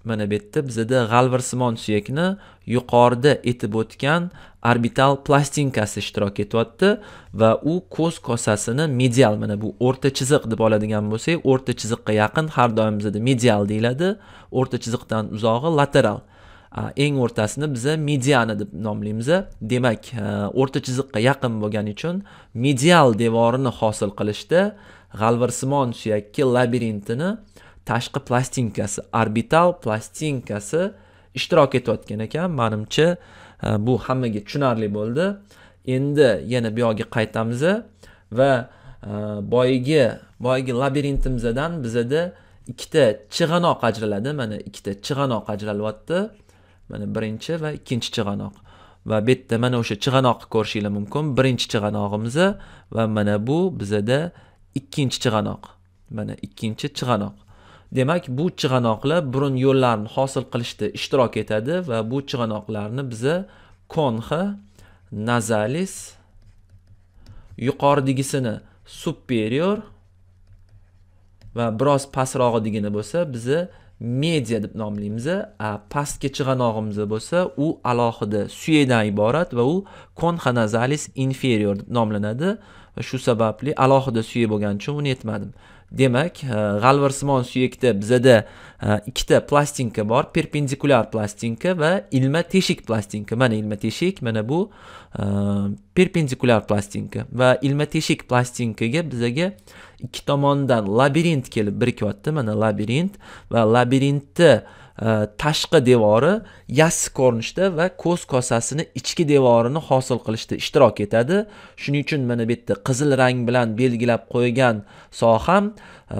mana bu yerda bizada simon suyakni yuqorida etib o'tgan orbital plastinkasi ishtirok etyapti va u ko'z kosasini medial mana bu o'rta chiziq deb oladigan bo'lsak o'rta chiziqqa yaqin har doim bizada medial deyiladi o'rta chiziqdan uzog'i lateral eng o'rtasini biz mediana deb nomlaymiz demak e, o'rta chiziqqa yaqin bo'lgani uchun medial devorini hosil qilishda g'alvarsimon suyakki labirintini tashqi plastinkasi orbital plastinkasi ishtirok etayotgan ekan manimcha e, bu hammaga tushunarli bo'ldi endi yana bu yog'iga qaytamiz va e, boyagi boyagi labirintimizdan bizada ikkita chig'anoq ajraladi mana ikkita chig'anoq ajralyapti mana birinchi va ikkinchi chig'anoq va bu yerda mana o'sha chig'anoqni ko'rishinglar mumkin birinchi chig'anog'imiz va mana bu bizada ikkinchi chig'anoq mana ikkinchi chig'anoq demak bu chig'anoqlar burun yo'llarni hosil qilishda ishtirok etadi va bu chig'anoqlarni biza konha nazalis yuqoridagisini superior va biroz pastrog'idagini bo'lsa biza media deb nomlaymiz a pastki chig'anog'imiz bo'lsa u alohida suyadan iborat va u konxanazalis inferior deb nomlanadi va shu sababli alohida suya bo'lgani uchun uni aytmadim demak e, g'alvirsimon suyakda bizada e, ikkita plastinka bor perpendikulyar plastinka va ilma teshik plastinka mana ilma teshik mana bu e, perpendikulyar plastinka va ilma teshik plastinkaga bizaga ikki tomondan labirint kelib birikyapti mana labirint va labirintni Э, tashqi devori yassi ko'rinishda va ko'z kosasini ichki devorini hosil qilishda ishtirok etadi shuning uchun mana bu yerda qizil rang bilan belgilab qo'ygan soham e,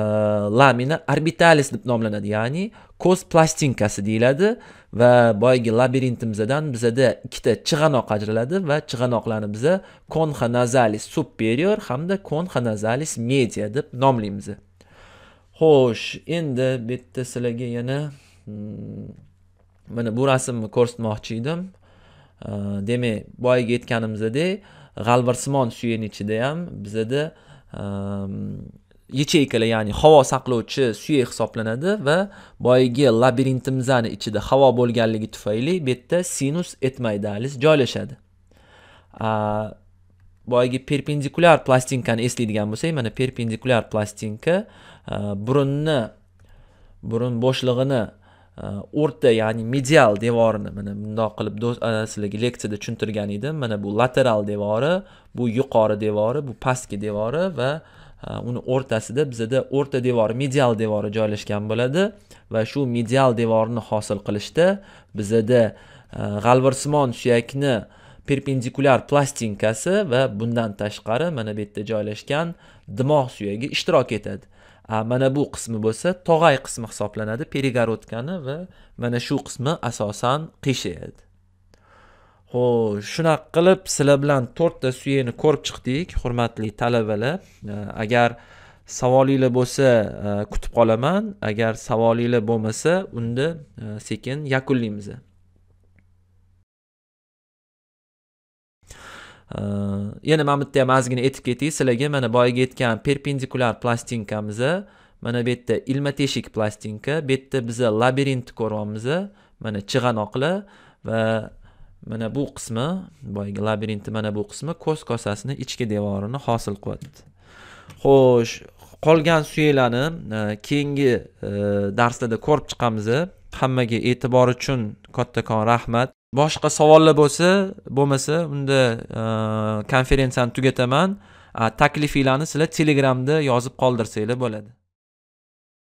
lamina orbitalis deb nomlanadi ya'ni ko'z plastinkasi deyiladi va boyagi labirintimizdan bizada ikkita chig'anoq ajraladi va chig'anoqlarni biza konxa nazalis superior hamda konxa nazalis media deb nomlaymiz xo'sh endi bu yerda sizlarga yana Hmm, mana bu rasmni ko'rsatmoqchi edim demak boyagi aytganimizdek g'alvirsimon suyakni ichida ham bizada ehm, yacheykalar ya'ni havo saqlovchi suyak hisoblanadi va boyagi labirintimizani ichida havo bo'lganligi tufayli bu yerda sinus etmaydalis joylashadi boyagi perpendikulyar plastinkani eslaydigan bo'lsak mana perpendikulyar plastinka burunni burun bo'shlig'ini Э, o'rta ya'ni medial devorini mana bundoq qilib sizlarga leksiyada tushuntirgan edim mana bu lateral devori bu yuqori devori bu pastki devori va uni o'rtasida bizada o'rta devor medial devori joylashgan bo'ladi va shu medial devorni hosil qilishda bizada g'alvirsimon suyakni perpendikulyar plastinkasi va bundan tashqari mana bu yerda joylashgan dimoq suyagi ishtirok etadi mana bu qismi bo'lsa tog'ay qismi hisoblanadi перегородкani va mana shu qismi asosan qisha edi xo'sh shunaqa qilib sizlar bilan to'rtta suyeni ko'rib chiqdik hurmatli talabalar agar savolinglar bo'lsa kutib qolaman agar savolinglar bo'lmasa unda sekin yakunlaymiz yana mana bu yerda ham ozgina aytib ketay sizlarga mana boyagi aytgan perpendikulyar plastinkamiz mana bu yerda ilma teshik plastinka bu yerda biza labirintni ko'ryapmiz mana chig'anoqlar va mana bu qismi boyagi labirintni mana bu qismi ko'z kosasini ichki devorini hosil qilyapti xo'sh qolgan suyaklarni keyingi darslarda ko'rib chiqamiz hammaga e'tibor uchun kattakon rahmat boshqa savollar bo'lsa bo'lmasa unda e, konferensiyani tugataman taklifinglarni sizlar telegramda yozib qoldirsanglar bo'ladi